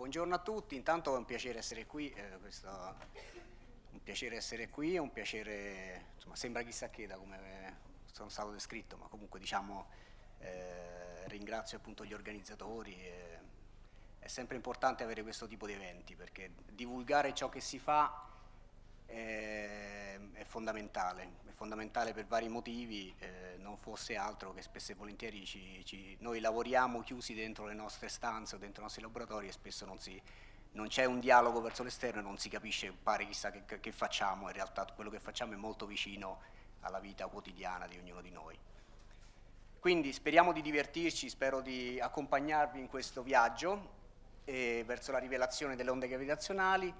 buongiorno a tutti, intanto è un piacere essere qui, eh, questa, un piacere essere qui, è un piacere, insomma sembra chissà che da come eh, sono stato descritto, ma comunque diciamo eh, ringrazio appunto gli organizzatori, eh, è sempre importante avere questo tipo di eventi perché divulgare ciò che si fa eh, è fondamentale, è fondamentale per vari motivi, eh, non fosse altro che spesso e volentieri ci, ci, noi lavoriamo chiusi dentro le nostre stanze o dentro i nostri laboratori e spesso non, non c'è un dialogo verso l'esterno e non si capisce, pare chissà che, che facciamo, in realtà quello che facciamo è molto vicino alla vita quotidiana di ognuno di noi. Quindi speriamo di divertirci, spero di accompagnarvi in questo viaggio eh, verso la rivelazione delle onde gravitazionali.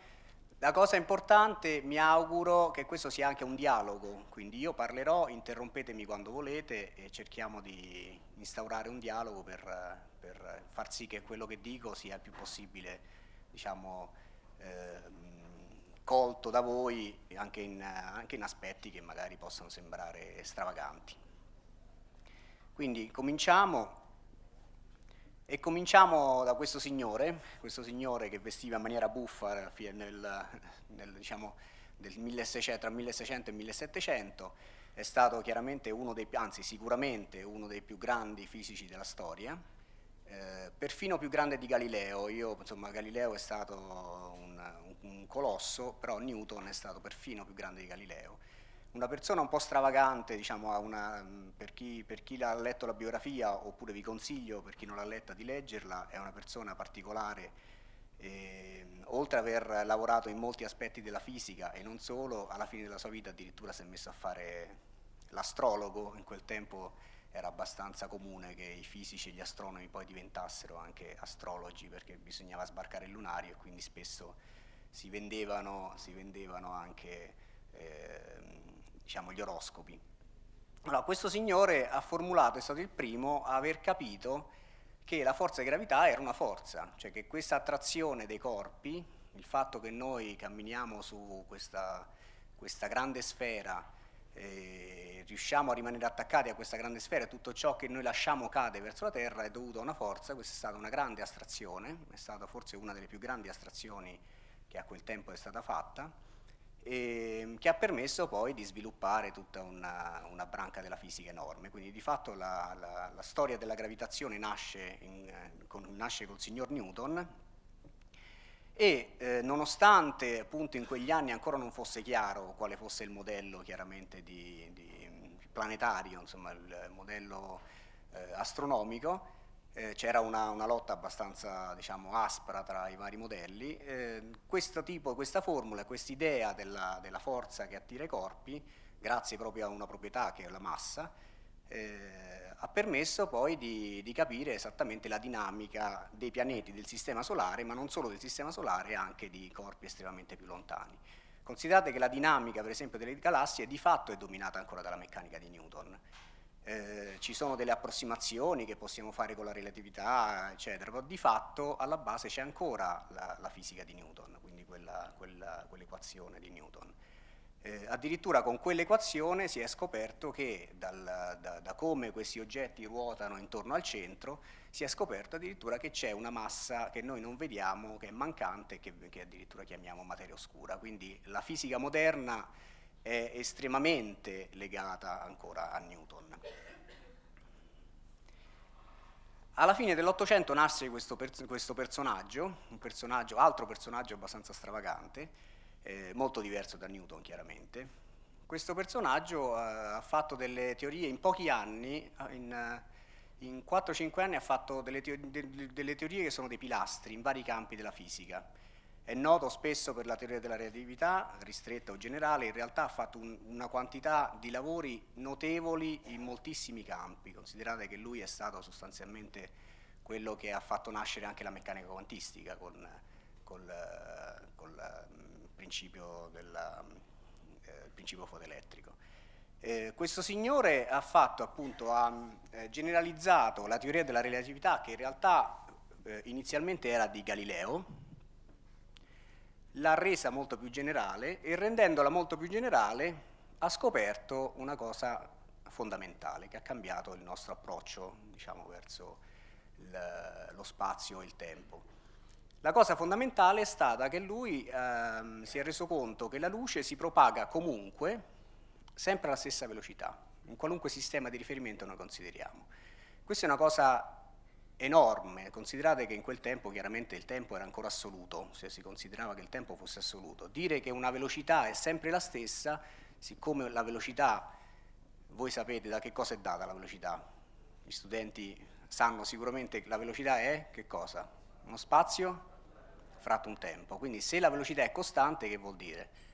La cosa importante, mi auguro che questo sia anche un dialogo, quindi io parlerò, interrompetemi quando volete e cerchiamo di instaurare un dialogo per, per far sì che quello che dico sia il più possibile diciamo, eh, colto da voi anche in, anche in aspetti che magari possono sembrare stravaganti. Quindi cominciamo. E cominciamo da questo signore, questo signore che vestiva in maniera buffa eh, nel, nel, diciamo, nel 1600, tra 1600 e 1700, è stato chiaramente uno dei, anzi sicuramente uno dei più grandi fisici della storia, eh, perfino più grande di Galileo. Io, insomma, Galileo è stato un, un, un colosso, però Newton è stato perfino più grande di Galileo una persona un po' stravagante, diciamo, una, mm, per, chi, per chi l'ha letto la biografia, oppure vi consiglio per chi non l'ha letta di leggerla, è una persona particolare. E, ehm, oltre ad aver lavorato in molti aspetti della fisica e non solo, alla fine della sua vita addirittura si è messo a fare l'astrologo, in quel tempo era abbastanza comune che i fisici e gli astronomi poi diventassero anche astrologi perché bisognava sbarcare il lunario e quindi spesso si vendevano, si vendevano anche... Eh, diciamo, gli oroscopi. Allora, questo signore ha formulato, è stato il primo a aver capito che la forza di gravità era una forza, cioè che questa attrazione dei corpi, il fatto che noi camminiamo su questa, questa grande sfera, eh, riusciamo a rimanere attaccati a questa grande sfera e tutto ciò che noi lasciamo cade verso la Terra è dovuto a una forza, questa è stata una grande astrazione, è stata forse una delle più grandi astrazioni che a quel tempo è stata fatta e, ehm, che ha permesso poi di sviluppare tutta una, una, branca della fisica enorme. Quindi di fatto la, la, la storia della gravitazione nasce, in, eh, con, nasce col signor Newton e eh, nonostante appunto in quegli anni ancora non fosse chiaro quale fosse il modello chiaramente di, di planetario, insomma il modello eh, astronomico, eh, c'era una, una, lotta abbastanza diciamo, aspra tra i vari modelli, eh, questo tipo, questa formula, questa idea della, della, forza che attira i corpi, grazie proprio a una proprietà che è la massa, eh, ha permesso poi di, di, capire esattamente la dinamica dei pianeti del Sistema Solare, ma non solo del Sistema Solare, anche di corpi estremamente più lontani. Considerate che la dinamica, per esempio, delle galassie di fatto è dominata ancora dalla meccanica di Newton. Eh, ci sono delle approssimazioni che possiamo fare con la relatività, eccetera, però di fatto alla base c'è ancora la, la, fisica di Newton, quindi quell'equazione di Newton. Eh, addirittura con quell'equazione si è scoperto che dal, da, da, come questi oggetti ruotano intorno al centro si è scoperto addirittura che c'è una massa che noi non vediamo, che è mancante, che, che addirittura chiamiamo materia oscura. Quindi la fisica moderna è estremamente legata ancora a Newton. Alla fine dell'Ottocento nasce questo, per, questo personaggio, un personaggio, altro personaggio abbastanza stravagante, eh, molto diverso da Newton chiaramente. Questo personaggio eh, ha fatto delle teorie in pochi anni, eh, in, eh, in 4-5 anni ha fatto delle, teo delle teorie che sono dei pilastri in vari campi della fisica. È noto spesso per la teoria della relatività, ristretta o generale, in realtà ha fatto un, una quantità di lavori notevoli in moltissimi campi. Considerate che lui è stato sostanzialmente quello che ha fatto nascere anche la meccanica quantistica con, col, col principio, della, eh, principio fotoelettrico. Eh, questo signore ha, fatto, appunto, ha eh, generalizzato la teoria della relatività che in realtà eh, inizialmente era di Galileo, l'ha resa molto più generale e rendendola molto più generale ha scoperto una cosa fondamentale che ha cambiato il nostro approccio diciamo, verso lo spazio e il tempo. La cosa fondamentale è stata che lui ehm, si è reso conto che la luce si propaga comunque sempre alla stessa velocità, in qualunque sistema di riferimento noi consideriamo. Questa è una cosa enorme, considerate che in quel tempo chiaramente il tempo era ancora assoluto, se cioè si considerava che il tempo fosse assoluto, dire che una velocità è sempre la stessa, siccome la velocità, voi sapete da che cosa è data la velocità, gli studenti sanno sicuramente che la velocità è che cosa? Uno spazio fratto un tempo, quindi se la velocità è costante che vuol dire?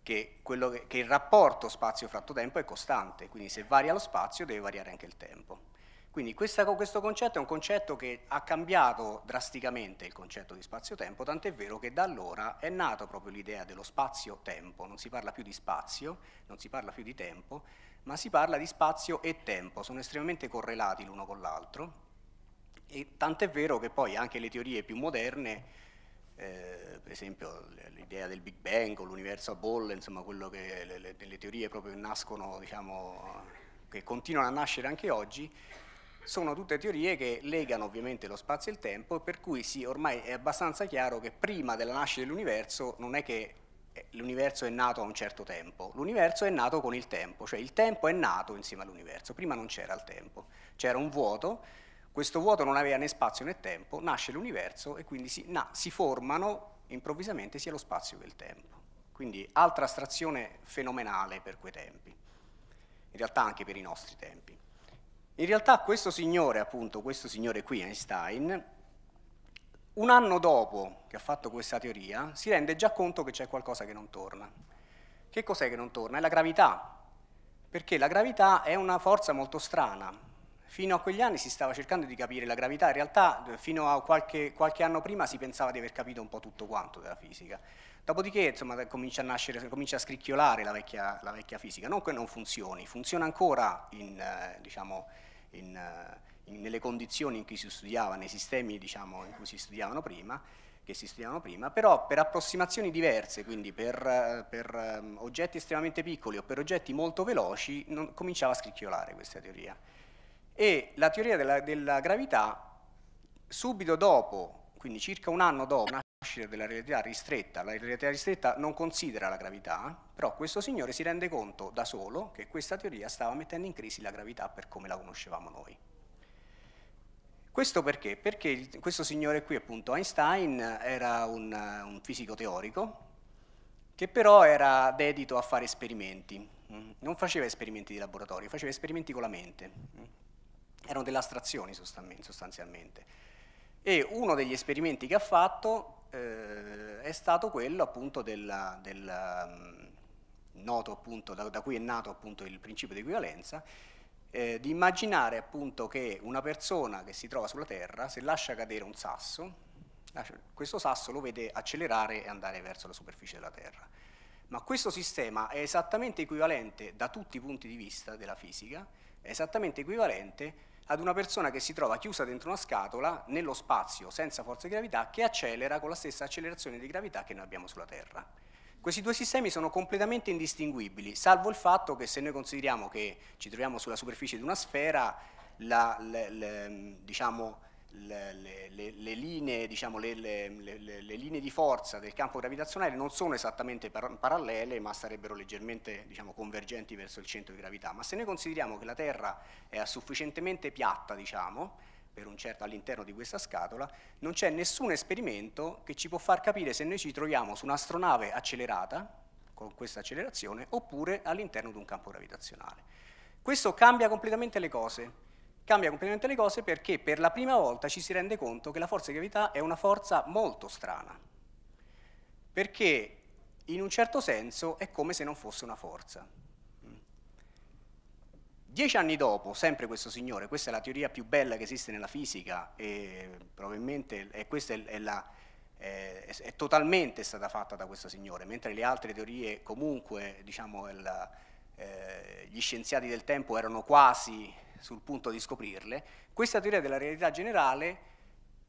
Che, che, che il rapporto spazio fratto tempo è costante, quindi se varia lo spazio deve variare anche il tempo. Quindi questa, questo concetto è un concetto che ha cambiato drasticamente il concetto di spazio-tempo, tant'è vero che da allora è nata proprio l'idea dello spazio-tempo, non si parla più di spazio, non si parla più di tempo, ma si parla di spazio e tempo, sono estremamente correlati l'uno con l'altro e tant'è vero che poi anche le teorie più moderne eh, per esempio l'idea del Big Bang o l'universo a bolle, insomma quello che le, le, le teorie proprio nascono, diciamo, che continuano a nascere anche oggi, sono tutte teorie che legano ovviamente lo spazio e il tempo, per cui sì, ormai è abbastanza chiaro che prima della nascita dell'universo non è che eh, l'universo è nato a un certo tempo, l'universo è nato con il tempo, cioè il tempo è nato insieme all'universo, prima non c'era il tempo, c'era un vuoto, questo vuoto non aveva né spazio né tempo, nasce l'universo e quindi si, na, si formano improvvisamente sia lo spazio che il tempo. Quindi altra astrazione fenomenale per quei tempi, in realtà anche per i nostri tempi. In realtà questo signore, appunto, questo signore qui, Einstein, un anno dopo che ha fatto questa teoria, si rende già conto che c'è qualcosa che non torna. Che cos'è che non torna? È la gravità, perché la gravità è una forza molto strana. Fino a quegli anni si stava cercando di capire la gravità, in realtà fino a qualche, qualche anno prima si pensava di aver capito un po' tutto quanto della fisica. Dopodiché insomma, comincia, a nascere, comincia a scricchiolare la vecchia, la vecchia fisica, non che non funzioni, funziona ancora in, eh, diciamo, in, eh, in, nelle condizioni in cui si studiava, nei sistemi diciamo, in cui si studiavano prima, che si studiavano prima, però per approssimazioni diverse, quindi per, eh, per um, oggetti estremamente piccoli o per oggetti molto veloci, non, cominciava a scricchiolare questa teoria. E la teoria della, della gravità, subito dopo, quindi circa un anno dopo, uscire dalla realtà ristretta. La realtà ristretta non considera la gravità, però questo signore si rende conto da solo che questa teoria stava mettendo in crisi la gravità per come la conoscevamo noi. Questo perché? Perché questo signore qui, appunto Einstein, era un, un fisico teorico che però era dedito a fare esperimenti. Mm? Non faceva esperimenti di laboratorio, faceva esperimenti con la mente. Mm? Erano delle astrazioni sostanzialmente. E uno degli esperimenti che ha fatto eh, è stato quello appunto del, del mm, noto appunto, da, da, cui è nato appunto il principio di equivalenza, eh, di immaginare appunto che una persona che si trova sulla Terra, se lascia cadere un sasso, questo sasso lo vede accelerare e andare verso la superficie della Terra. Ma questo sistema è esattamente equivalente da tutti i punti di vista della fisica, è esattamente equivalente ad una persona che si trova chiusa dentro una scatola, nello spazio, senza forza di gravità, che accelera con la stessa accelerazione di gravità che noi abbiamo sulla Terra. Questi due sistemi sono completamente indistinguibili, salvo il fatto che se noi consideriamo che ci troviamo sulla superficie di una sfera, la, le, le, diciamo, le, le, le, linee, diciamo, le, linee, di forza del campo gravitazionale non sono esattamente par parallele ma sarebbero leggermente diciamo, convergenti verso il centro di gravità, ma se noi consideriamo che la Terra è sufficientemente piatta diciamo, certo, all'interno di questa scatola, non c'è nessun esperimento che ci può far capire se noi ci troviamo su un'astronave accelerata, con questa accelerazione, oppure all'interno di un campo gravitazionale. Questo cambia completamente le cose, Cambia completamente le cose perché per la prima volta ci si rende conto che la forza di gravità è una forza molto strana, perché in un certo senso è come se non fosse una forza. Dieci anni dopo, sempre questo signore, questa è la teoria più bella che esiste nella fisica e probabilmente e questa è, è, la, è, è totalmente stata fatta da questo signore, mentre le altre teorie comunque diciamo, la, eh, gli scienziati del tempo erano quasi sul punto di scoprirle, questa teoria della realtà generale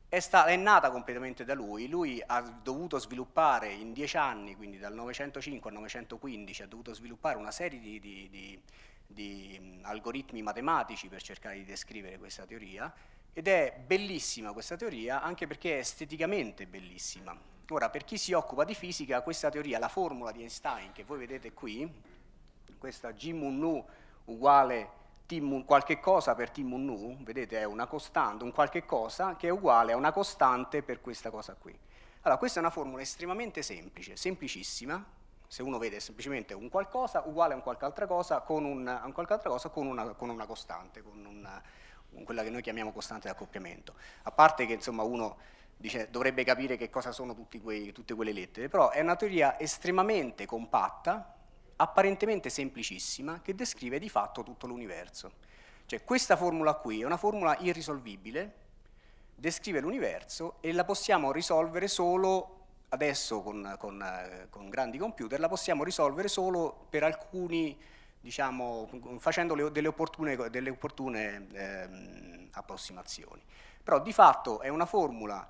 è, è, nata completamente da lui, lui ha dovuto sviluppare in dieci anni, quindi dal 905 al 915, ha dovuto sviluppare una serie di, di, di, di algoritmi matematici per cercare di descrivere questa teoria ed è bellissima questa teoria anche perché è esteticamente bellissima. Ora, per chi si occupa di fisica, questa teoria, la formula di Einstein che voi vedete qui, questa G uguale T mu qualche cosa per T nu, vedete è una costante, un qualche cosa che è uguale a una costante per questa cosa qui. Allora questa è una formula estremamente semplice, semplicissima, se uno vede semplicemente un qualcosa uguale a un qualche altra cosa con, un, un qualche altra cosa con, una, con una costante, con, una, con, quella che noi chiamiamo costante di accoppiamento. A parte che insomma uno dice, dovrebbe capire che cosa sono quei, tutte quelle lettere, però è una teoria estremamente compatta, apparentemente semplicissima che descrive di fatto tutto l'universo. Cioè questa formula qui è una formula irrisolvibile, descrive l'universo e la possiamo risolvere solo adesso con, con, eh, con, grandi computer, la possiamo risolvere solo per alcuni, diciamo, facendo le, delle opportune, delle opportune eh, approssimazioni. Però di fatto è una formula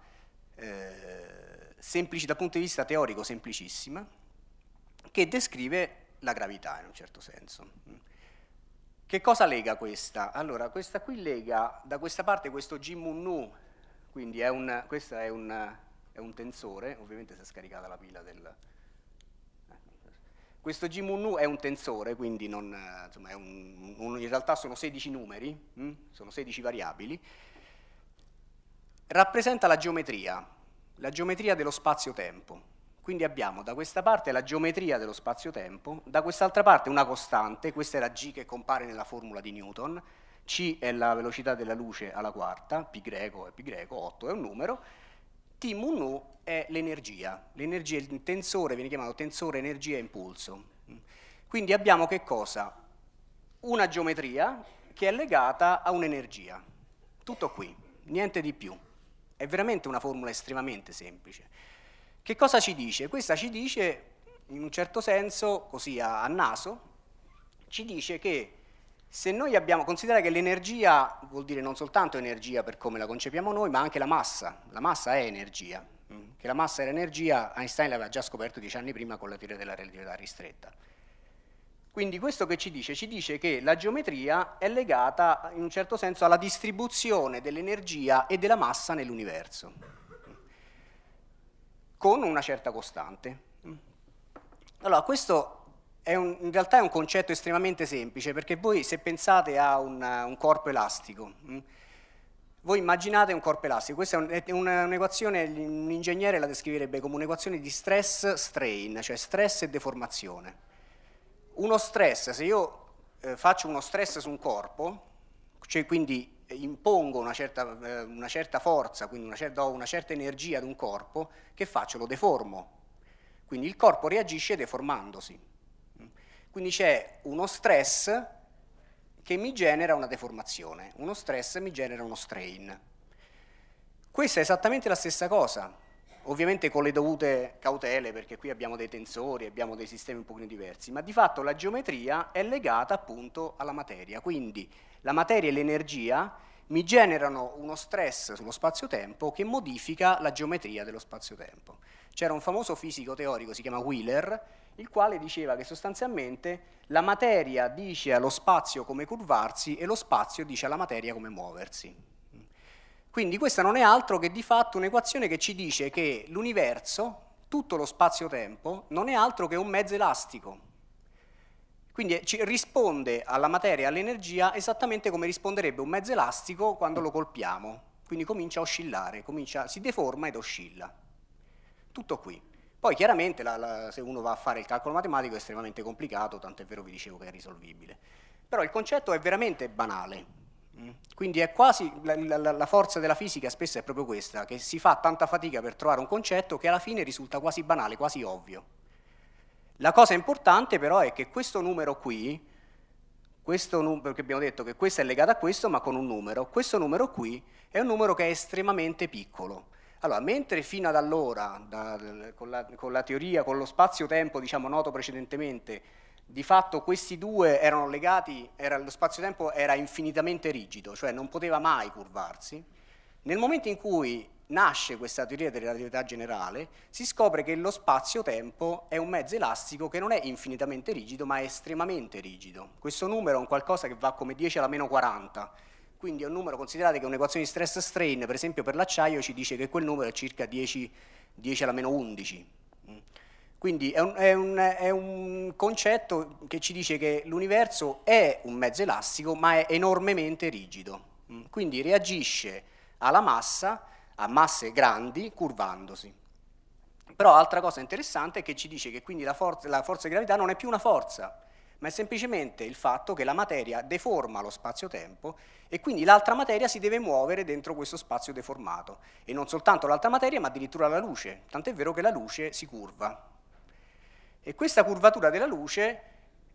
eh, semplice dal punto di vista teorico semplicissima che descrive la gravità in un certo senso. Mm. Che cosa lega questa? Allora, questa qui lega da questa parte questo G nu, quindi è un, questo è un, è un tensore, ovviamente si è scaricata la pila del... Eh, questo G nu è un tensore, quindi non, insomma, un, un, in realtà sono 16 numeri, mh? Mm, sono 16 variabili, rappresenta la geometria, la geometria dello spazio-tempo. Quindi abbiamo da questa parte la geometria dello spazio-tempo, da quest'altra parte una costante, questa è la g che compare nella formula di Newton, c è la velocità della luce alla quarta, π greco è π greco, 8 è un numero, T mu nu è l'energia, l'energia, il tensore viene chiamato tensore energia impulso. Quindi abbiamo che cosa? Una geometria che è legata a un'energia. Tutto qui, niente di più. È veramente una formula estremamente semplice. Che cosa ci dice? Questa ci dice, in un certo senso, così a, a naso, ci dice che se noi abbiamo, considera che l'energia vuol dire non soltanto energia per come la concepiamo noi, ma anche la massa, la massa è energia, mm? che la massa era energia Einstein l'aveva già scoperto dieci anni prima con la teoria della relatività ristretta. Quindi questo che ci dice? Ci dice che la geometria è legata in un certo senso alla distribuzione dell'energia e della massa nell'universo con una certa costante. Allora, questo un, in realtà è un concetto estremamente semplice, perché voi se pensate a un, un corpo elastico, mm, voi immaginate un corpo elastico, questa è un'equazione, un, un ingegnere la descriverebbe come un'equazione di stress-strain, cioè stress e deformazione. Uno stress, se io eh, faccio uno stress su un corpo, cioè quindi impongo una certa, eh, una certa forza, quindi una certa, do una certa energia ad un corpo, che faccio? Lo deformo. Quindi il corpo reagisce deformandosi. Quindi c'è uno stress che mi genera una deformazione, uno stress mi genera uno strain. Questa è esattamente la stessa cosa, ovviamente con le dovute cautele, perché qui abbiamo dei tensori, abbiamo dei sistemi un pochino diversi, ma di fatto la geometria è legata appunto alla materia, quindi la materia e l'energia mi generano uno stress sullo spazio-tempo che modifica la geometria dello spazio-tempo. C'era un famoso fisico teorico, si chiama Wheeler, il quale diceva che sostanzialmente la materia dice allo spazio come curvarsi e lo spazio dice alla materia come muoversi. Quindi questa non è altro che di fatto un'equazione che ci dice che l'universo, tutto lo spazio-tempo, non è altro che un mezzo elastico, quindi eh, risponde alla materia e all'energia esattamente come risponderebbe un mezzo elastico quando lo colpiamo. Quindi comincia a oscillare, comincia, si deforma ed oscilla. Tutto qui. Poi chiaramente la, la, se uno va a fare il calcolo matematico è estremamente complicato, tanto è vero vi dicevo che è risolvibile. Però il concetto è veramente banale. Mm? Quindi è quasi la, la, forza della fisica spesso è proprio questa, che si fa tanta fatica per trovare un concetto che alla fine risulta quasi banale, quasi ovvio. La cosa importante però è che questo numero qui, questo numero, perché abbiamo detto che questo è legato a questo ma con un numero, questo numero qui è un numero che è estremamente piccolo. Allora, mentre fino ad allora, da, con, la, con, la, teoria, con lo spazio-tempo diciamo, noto precedentemente, di fatto questi due erano legati, era, lo spazio-tempo era infinitamente rigido, cioè non poteva mai curvarsi, nel momento in cui nasce questa teoria della relatività generale, si scopre che lo spazio-tempo è un mezzo elastico che non è infinitamente rigido, ma è estremamente rigido. Questo numero è un qualcosa che va come 10 alla meno 40, quindi è un numero, considerate che un'equazione di stress-strain, per esempio per l'acciaio, ci dice che quel numero è circa 10, 10 alla meno 11. Mm. Quindi è un, è, un, è un, concetto che ci dice che l'universo è un mezzo elastico, ma è enormemente rigido. Mm. Quindi reagisce alla massa a masse grandi curvandosi. Però altra cosa interessante è che ci dice che quindi la forza, la forza di gravità non è più una forza, ma è semplicemente il fatto che la materia deforma lo spazio-tempo e quindi l'altra materia si deve muovere dentro questo spazio deformato. E non soltanto l'altra materia, ma addirittura la luce, tant'è vero che la luce si curva. E questa curvatura della luce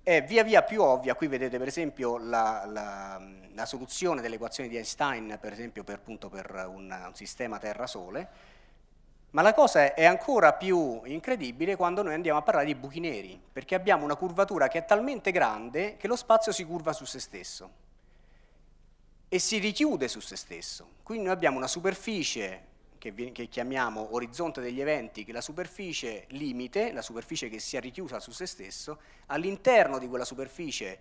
è via via più ovvia, qui vedete per esempio la, la, la soluzione dell'equazione di Einstein per esempio per, appunto, per un, un sistema Terra-Sole, ma la cosa è ancora più incredibile quando noi andiamo a parlare di buchi neri, perché abbiamo una curvatura che è talmente grande che lo spazio si curva su se stesso e si richiude su se stesso. Quindi noi abbiamo una superficie che, che chiamiamo orizzonte degli eventi, che è la superficie limite, la superficie che si è richiusa su se stesso, all'interno di quella superficie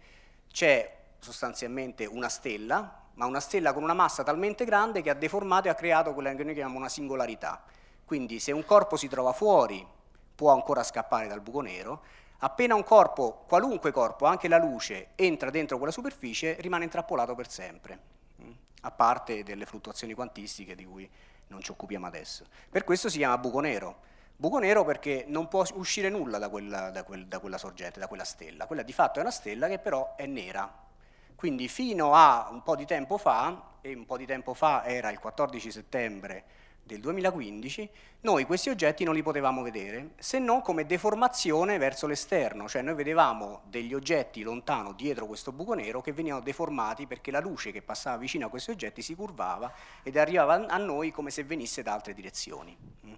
c'è sostanzialmente una stella, ma una stella con una massa talmente grande che ha deformato e ha creato quella che noi chiamiamo una singolarità. Quindi se un corpo si trova fuori può ancora scappare dal buco nero, appena un corpo, qualunque corpo, anche la luce, entra dentro quella superficie rimane intrappolato per sempre, mm, a parte delle fluttuazioni quantistiche di cui non ci occupiamo adesso. Per questo si chiama buco nero. Buco nero perché non può uscire nulla da quella, da quel, da quella sorgente, da quella stella. Quella di fatto è una stella che però è nera. Quindi fino a un po' di tempo fa, e un po' di tempo fa era il 14 settembre del 2015, noi questi oggetti non li potevamo vedere se non come deformazione verso l'esterno, cioè noi vedevamo degli oggetti lontano dietro questo buco nero che venivano deformati perché la luce che passava vicino a questi oggetti si curvava ed arrivava a noi come se venisse da altre direzioni. Mm.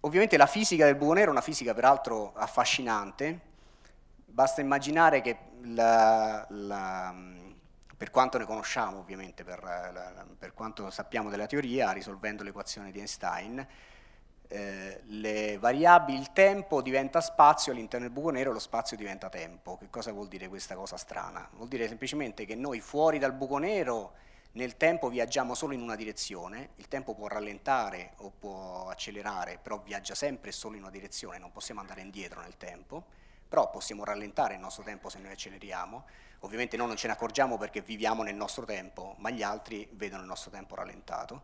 Ovviamente la fisica del buco nero è una fisica peraltro affascinante, basta immaginare che la, la per quanto ne conosciamo ovviamente, per, eh, per quanto sappiamo della teoria, risolvendo l'equazione di Einstein, eh, il tempo diventa spazio all'interno del buco nero lo spazio diventa tempo. Che cosa vuol dire questa cosa strana? Vuol dire semplicemente che noi fuori dal buco nero nel tempo viaggiamo solo in una direzione, il tempo può rallentare o può accelerare, però viaggia sempre solo in una direzione, non possiamo andare indietro nel tempo, però possiamo rallentare il nostro tempo se noi acceleriamo Ovviamente noi non ce ne accorgiamo perché viviamo nel nostro tempo, ma gli altri vedono il nostro tempo rallentato.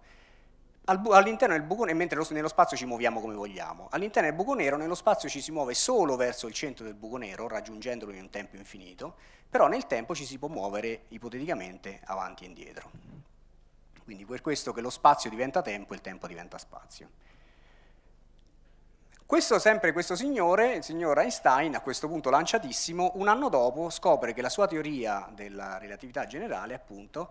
All'interno del buco nero, mentre nello spazio ci muoviamo come vogliamo, all'interno del buco nero nello spazio ci si muove solo verso il centro del buco nero, raggiungendolo in un tempo infinito, però nel tempo ci si può muovere ipoteticamente avanti e indietro. Quindi per questo che lo spazio diventa tempo e il tempo diventa spazio. Questo, sempre questo signore, il signor Einstein, a questo punto lanciatissimo, un anno dopo scopre che la sua teoria della relatività generale, appunto,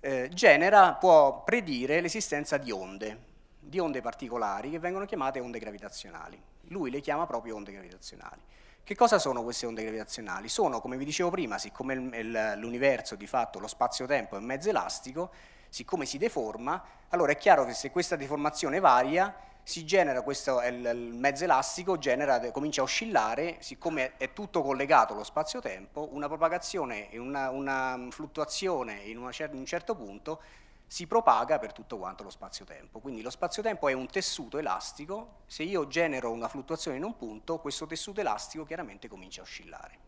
eh, genera, può predire l'esistenza di onde, di onde particolari che vengono chiamate onde gravitazionali. Lui le chiama proprio onde gravitazionali. Che cosa sono queste onde gravitazionali? Sono, come vi dicevo prima, siccome l'universo di fatto, lo spazio-tempo è mezzo elastico, siccome si deforma, allora è chiaro che se questa deformazione varia, si genera questo il, il mezzo elastico genera, comincia a oscillare, siccome è tutto collegato allo spazio-tempo, una propagazione una, una, fluttuazione in, una in un certo punto si propaga per tutto quanto lo spazio-tempo. Quindi lo spazio-tempo è un tessuto elastico, se io genero una fluttuazione in un punto, questo tessuto elastico chiaramente comincia a oscillare.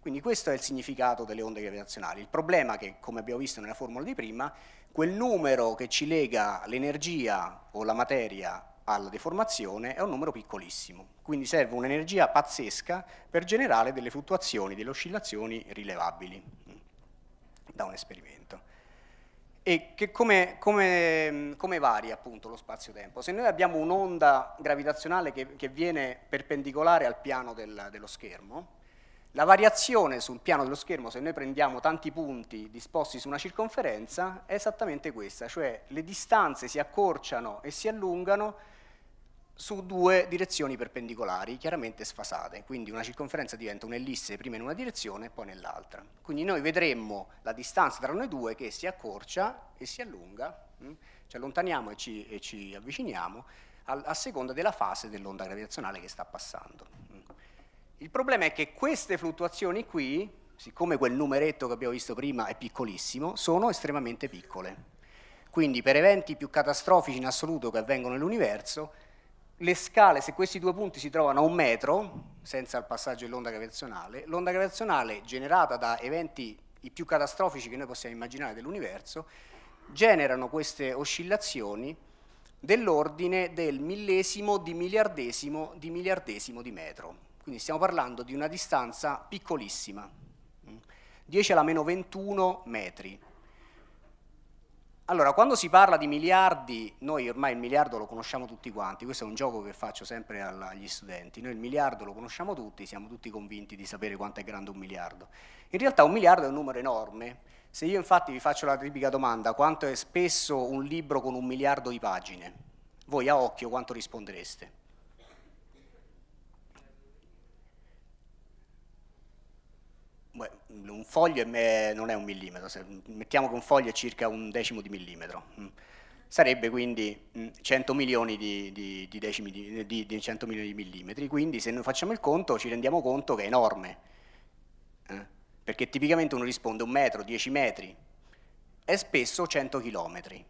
Quindi questo è il significato delle onde gravitazionali. Il problema è che, come abbiamo visto nella formula di prima, quel numero che ci lega l'energia o la materia alla deformazione è un numero piccolissimo, quindi serve un'energia pazzesca per generare delle fluttuazioni, delle oscillazioni rilevabili mm, da un esperimento. E come, come, come, varia appunto lo spazio-tempo? Se noi abbiamo un'onda gravitazionale che, che, viene perpendicolare al piano del, dello schermo, la variazione sul piano dello schermo, se noi prendiamo tanti punti disposti su una circonferenza, è esattamente questa, cioè le distanze si accorciano e si allungano su due direzioni perpendicolari, chiaramente sfasate, quindi una circonferenza diventa un'ellisse prima in una direzione e poi nell'altra. Quindi noi vedremmo la distanza tra noi due che si accorcia e si allunga, mm? ci allontaniamo e ci, e ci avviciniamo a, a, seconda della fase dell'onda gravitazionale che sta passando. Mm. Il problema è che queste fluttuazioni qui, siccome quel numeretto che abbiamo visto prima è piccolissimo, sono estremamente piccole. Quindi per eventi più catastrofici in assoluto che avvengono nell'universo, le scale, se questi due punti si trovano a un metro, senza il passaggio dell'onda gravitazionale, l'onda gravitazionale generata da eventi i più catastrofici che noi possiamo immaginare dell'universo, generano queste oscillazioni dell'ordine del millesimo di miliardesimo di miliardesimo di metro. Quindi stiamo parlando di una distanza piccolissima, 10 mm. alla meno 21 metri. Allora, quando si parla di miliardi, noi ormai il miliardo lo conosciamo tutti quanti, questo è un gioco che faccio sempre agli studenti, noi il miliardo lo conosciamo tutti, siamo tutti convinti di sapere quanto è grande un miliardo. In realtà un miliardo è un numero enorme, se io infatti vi faccio la tipica domanda, quanto è spesso un libro con un miliardo di pagine? Voi a occhio quanto rispondereste? un foglio non è un millimetro, mettiamo che un foglio è circa un decimo di millimetro, mm. sarebbe quindi 100 mm, milioni di, di, di, decimi di 100 milioni di millimetri, quindi se noi facciamo il conto ci rendiamo conto che è enorme, eh. perché tipicamente uno risponde un metro, 10 metri, è spesso 100 chilometri,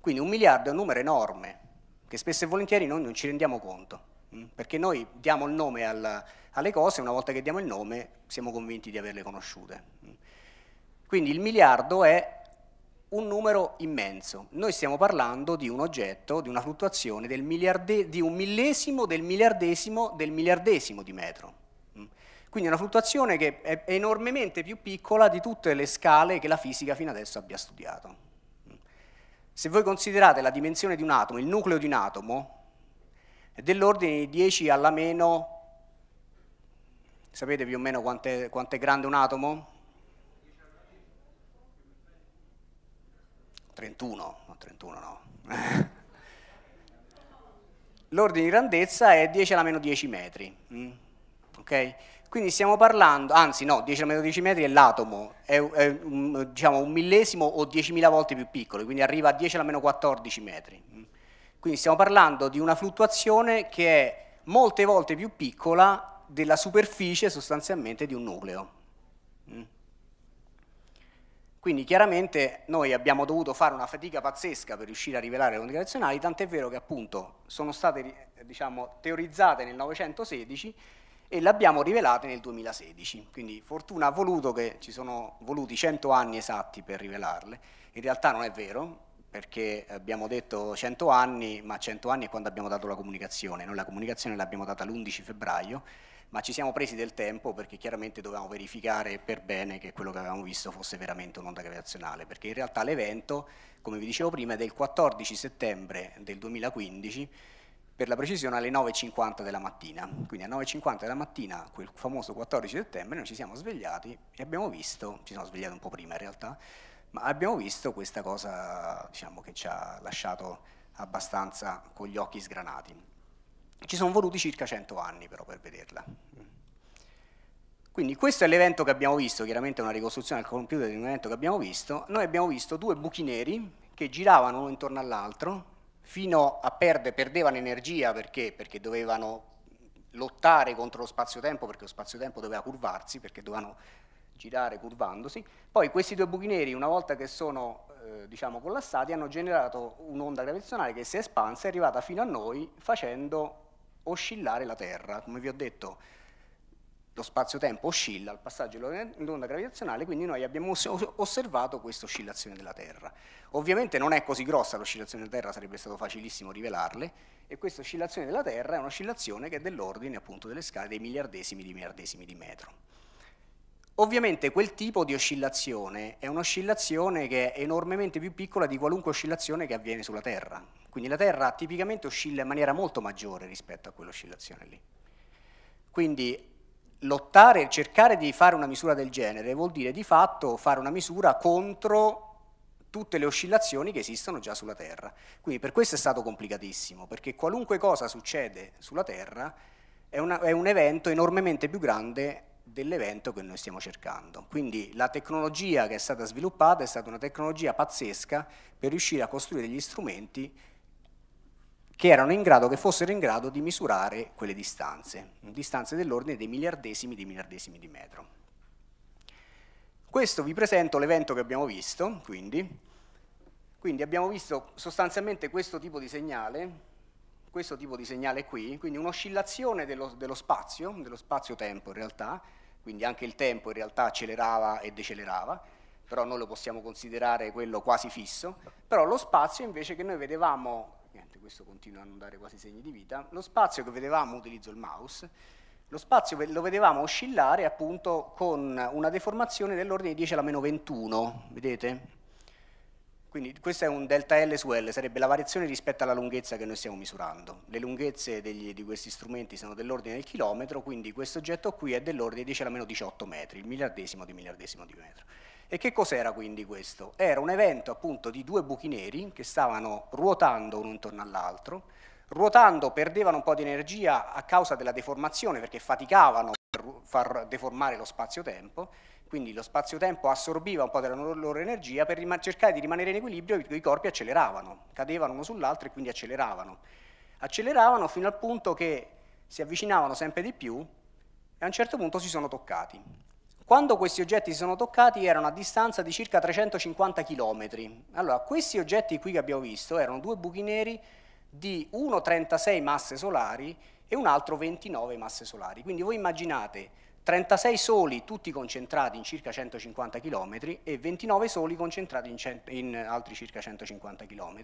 quindi un miliardo è un numero enorme che spesso e volentieri noi non ci rendiamo conto. Mm, perché noi diamo il nome alla, alle cose, e una volta che diamo il nome siamo convinti di averle conosciute. Mm. Quindi il miliardo è un numero immenso. Noi stiamo parlando di un oggetto, di una fluttuazione di un millesimo del miliardesimo del miliardesimo di metro. Mm. Quindi è una fluttuazione che è enormemente più piccola di tutte le scale che la fisica fino adesso abbia studiato. Se voi considerate la dimensione di un atomo, il nucleo di un atomo, è dell'ordine di 10 alla meno, sapete più o meno quanto è, quanto è grande un atomo? 31, no 31 no. L'ordine di grandezza è 10 alla meno 10 metri, mm, ok? Quindi stiamo parlando, anzi no, 10 alla meno 10 metri è l'atomo, è, è diciamo, un millesimo o 10.000 volte più piccolo, quindi arriva a 10 alla meno 14 metri. Mm. Quindi stiamo parlando di una fluttuazione che è molte volte più piccola della superficie sostanzialmente di un nucleo. Mm. Quindi chiaramente noi abbiamo dovuto fare una fatica pazzesca per riuscire a rivelare le onde gravitazionali, tant'è vero che appunto sono state diciamo, teorizzate nel 916 e le abbiamo rivelate nel 2016. Quindi fortuna ha voluto che ci sono voluti 100 anni esatti per rivelarle, in realtà non è vero, perché abbiamo detto 100 anni, ma 100 anni è quando abbiamo dato la comunicazione. Noi la comunicazione l'abbiamo data l'11 febbraio, ma ci siamo presi del tempo perché chiaramente dovevamo verificare per bene che quello che avevamo visto fosse veramente un'onda gravitazionale, perché in realtà l'evento, come vi dicevo prima, è del 14 settembre del 2015, per la precisione alle 9.50 della mattina. Quindi alle 9.50 della mattina, quel famoso 14 settembre, noi ci siamo svegliati e abbiamo visto, ci siamo svegliati un po' prima in realtà, ma abbiamo visto questa cosa diciamo, che ci ha lasciato abbastanza con gli occhi sgranati. Ci sono voluti circa 100 anni però per vederla. Quindi questo è l'evento che abbiamo visto, chiaramente è una ricostruzione al computer di un evento che abbiamo visto. Noi abbiamo visto due buchi neri che giravano uno intorno all'altro fino a perdere, perdevano energia perché? perché dovevano lottare contro lo spazio-tempo, perché lo spazio-tempo doveva curvarsi, perché dovevano girare curvandosi, poi questi due buchi neri una volta che sono eh, diciamo, collassati hanno generato un'onda gravitazionale che si è espansa e è arrivata fino a noi facendo oscillare la Terra, come vi ho detto lo spazio-tempo oscilla al passaggio dell'onda gravitazionale, quindi noi abbiamo osservato questa oscillazione della Terra. Ovviamente non è così grossa l'oscillazione della Terra, sarebbe stato facilissimo rivelarle, e questa oscillazione della Terra è un'oscillazione che è dell'ordine appunto delle scale dei miliardesimi di miliardesimi di metro. Ovviamente quel tipo di oscillazione è un'oscillazione che è enormemente più piccola di qualunque oscillazione che avviene sulla Terra. Quindi la Terra tipicamente oscilla in maniera molto maggiore rispetto a quell'oscillazione lì. Quindi lottare, cercare di fare una misura del genere vuol dire di fatto fare una misura contro tutte le oscillazioni che esistono già sulla Terra. Quindi per questo è stato complicatissimo, perché qualunque cosa succede sulla Terra è, una, è un evento enormemente più grande dell'evento che noi stiamo cercando. Quindi la tecnologia che è stata sviluppata è stata una tecnologia pazzesca per riuscire a costruire degli strumenti che erano in grado, che fossero in grado di misurare quelle distanze, distanze dell'ordine dei miliardesimi di miliardesimi di metro. Questo vi presento l'evento che abbiamo visto, quindi. quindi abbiamo visto sostanzialmente questo tipo di segnale questo tipo di segnale qui, quindi un'oscillazione dello, dello spazio, dello spazio-tempo in realtà, quindi anche il tempo in realtà accelerava e decelerava, però noi lo possiamo considerare quello quasi fisso, però lo spazio invece che noi vedevamo, niente, questo continua a non dare quasi segni di vita, lo spazio che vedevamo, utilizzo il mouse, lo spazio lo vedevamo oscillare appunto con una deformazione dell'ordine di 10 alla meno 21, vedete? Quindi questo è un delta L su L, sarebbe la variazione rispetto alla lunghezza che noi stiamo misurando. Le lunghezze degli, di questi strumenti sono dell'ordine del chilometro, quindi questo oggetto qui è dell'ordine di 10 alla meno 18 metri, il miliardesimo di miliardesimo di metro. E che cos'era quindi questo? Era un evento appunto di due buchi neri che stavano ruotando uno intorno all'altro, ruotando perdevano un po' di energia a causa della deformazione perché faticavano per far deformare lo spazio-tempo, quindi lo spazio-tempo assorbiva un po' della loro energia per cercare di rimanere in equilibrio, i corpi acceleravano, cadevano uno sull'altro e quindi acceleravano. Acceleravano fino al punto che si avvicinavano sempre di più e a un certo punto si sono toccati. Quando questi oggetti si sono toccati erano a distanza di circa 350 km. Allora, questi oggetti qui che abbiamo visto erano due buchi neri di 1,36 masse solari e un altro 29 masse solari. Quindi voi immaginate 36 soli tutti concentrati in circa 150 km e 29 soli concentrati in, cento, in altri circa 150 km,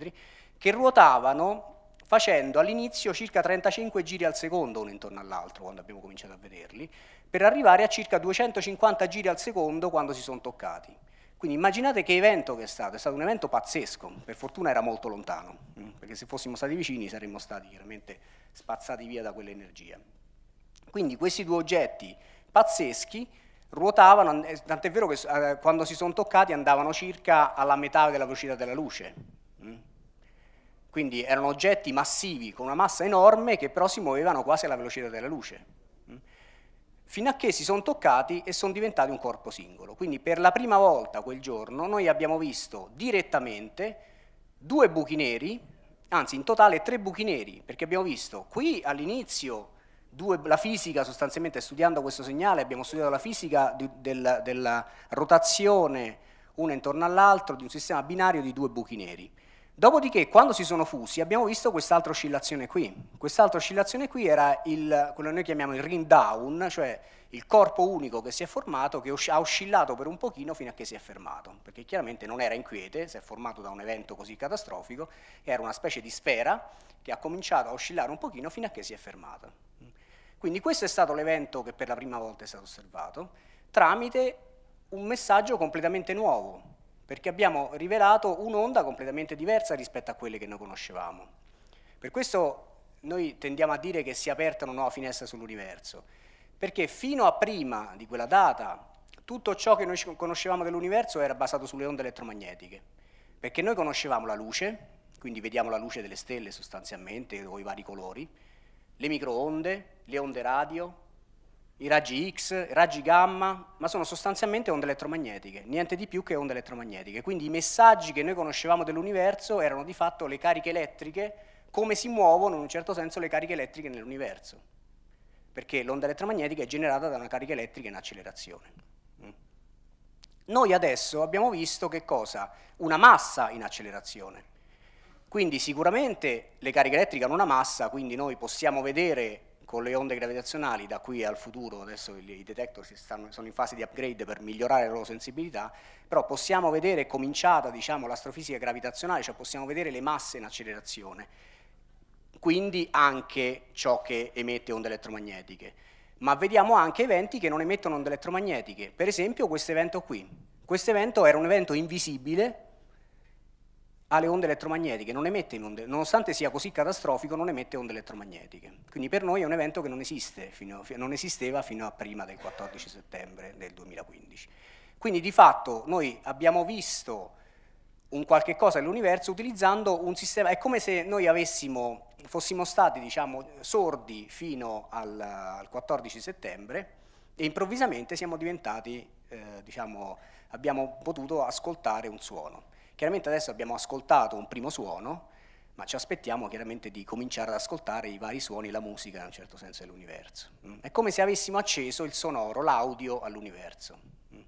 che ruotavano facendo all'inizio circa 35 giri al secondo uno intorno all'altro quando abbiamo cominciato a vederli, per arrivare a circa 250 giri al secondo quando si sono toccati. Quindi immaginate che evento che è stato, è stato un evento pazzesco, per fortuna era molto lontano, mm, perché se fossimo stati vicini saremmo stati chiaramente spazzati via da quell'energia. Quindi questi due oggetti pazzeschi, ruotavano, eh, tant'è vero che eh, quando si sono toccati andavano circa alla metà della velocità della luce. Mm. Quindi erano oggetti massivi con una massa enorme che però si muovevano quasi alla velocità della luce. Mm. Fino a che si sono toccati e sono diventati un corpo singolo. Quindi per la prima volta quel giorno noi abbiamo visto direttamente due buchi neri, anzi in totale tre buchi neri, perché abbiamo visto qui all'inizio Due, la fisica, sostanzialmente studiando questo segnale, abbiamo studiato la fisica di, della, della rotazione una intorno all'altra di un sistema binario di due buchi neri. Dopodiché, quando si sono fusi, abbiamo visto quest'altra oscillazione qui. Quest'altra oscillazione qui era il, quello che noi chiamiamo il ring down, cioè il corpo unico che si è formato, che ha oscillato per un pochino fino a che si è fermato, perché chiaramente non era inquiete, si è formato da un evento così catastrofico, era una specie di sfera che ha cominciato a oscillare un pochino fino a che si è fermata. Quindi questo è stato l'evento che per la prima volta è stato osservato tramite un messaggio completamente nuovo, perché abbiamo rivelato un'onda completamente diversa rispetto a quelle che noi conoscevamo. Per questo noi tendiamo a dire che si è aperta una nuova finestra sull'universo, perché fino a prima di quella data tutto ciò che noi conoscevamo dell'universo era basato sulle onde elettromagnetiche, perché noi conoscevamo la luce, quindi vediamo la luce delle stelle sostanzialmente, o i vari colori, le microonde, le onde radio, i raggi X, i raggi gamma, ma sono sostanzialmente onde elettromagnetiche, niente di più che onde elettromagnetiche. Quindi i messaggi che noi conoscevamo dell'universo erano di fatto le cariche elettriche, come si muovono in un certo senso le cariche elettriche nell'universo, perché l'onda elettromagnetica è generata da una carica elettrica in accelerazione. Mm. Noi adesso abbiamo visto che cosa? Una massa in accelerazione. Quindi sicuramente le cariche elettriche hanno una massa, quindi noi possiamo vedere con le onde gravitazionali da qui al futuro, adesso i detector stanno, sono in fase di upgrade per migliorare la loro sensibilità, però possiamo vedere cominciata diciamo, l'astrofisica gravitazionale, cioè possiamo vedere le masse in accelerazione, quindi anche ciò che emette onde elettromagnetiche, ma vediamo anche eventi che non emettono onde elettromagnetiche, per esempio questo evento qui. Questo evento era un evento invisibile ha le onde elettromagnetiche, non emette onde, nonostante sia così catastrofico, non emette onde elettromagnetiche. Quindi per noi è un evento che non, esiste fino, non esisteva fino a prima del 14 settembre del 2015. Quindi di fatto noi abbiamo visto un qualche cosa nell'universo utilizzando un sistema, è come se noi avessimo, fossimo stati diciamo, sordi fino al, al 14 settembre e improvvisamente siamo diventati, eh, diciamo, abbiamo potuto ascoltare un suono. Chiaramente adesso abbiamo ascoltato un primo suono, ma ci aspettiamo chiaramente di cominciare ad ascoltare i vari suoni, la musica in un certo senso dell'universo. Mm. È come se avessimo acceso il sonoro, l'audio all'universo. Mm.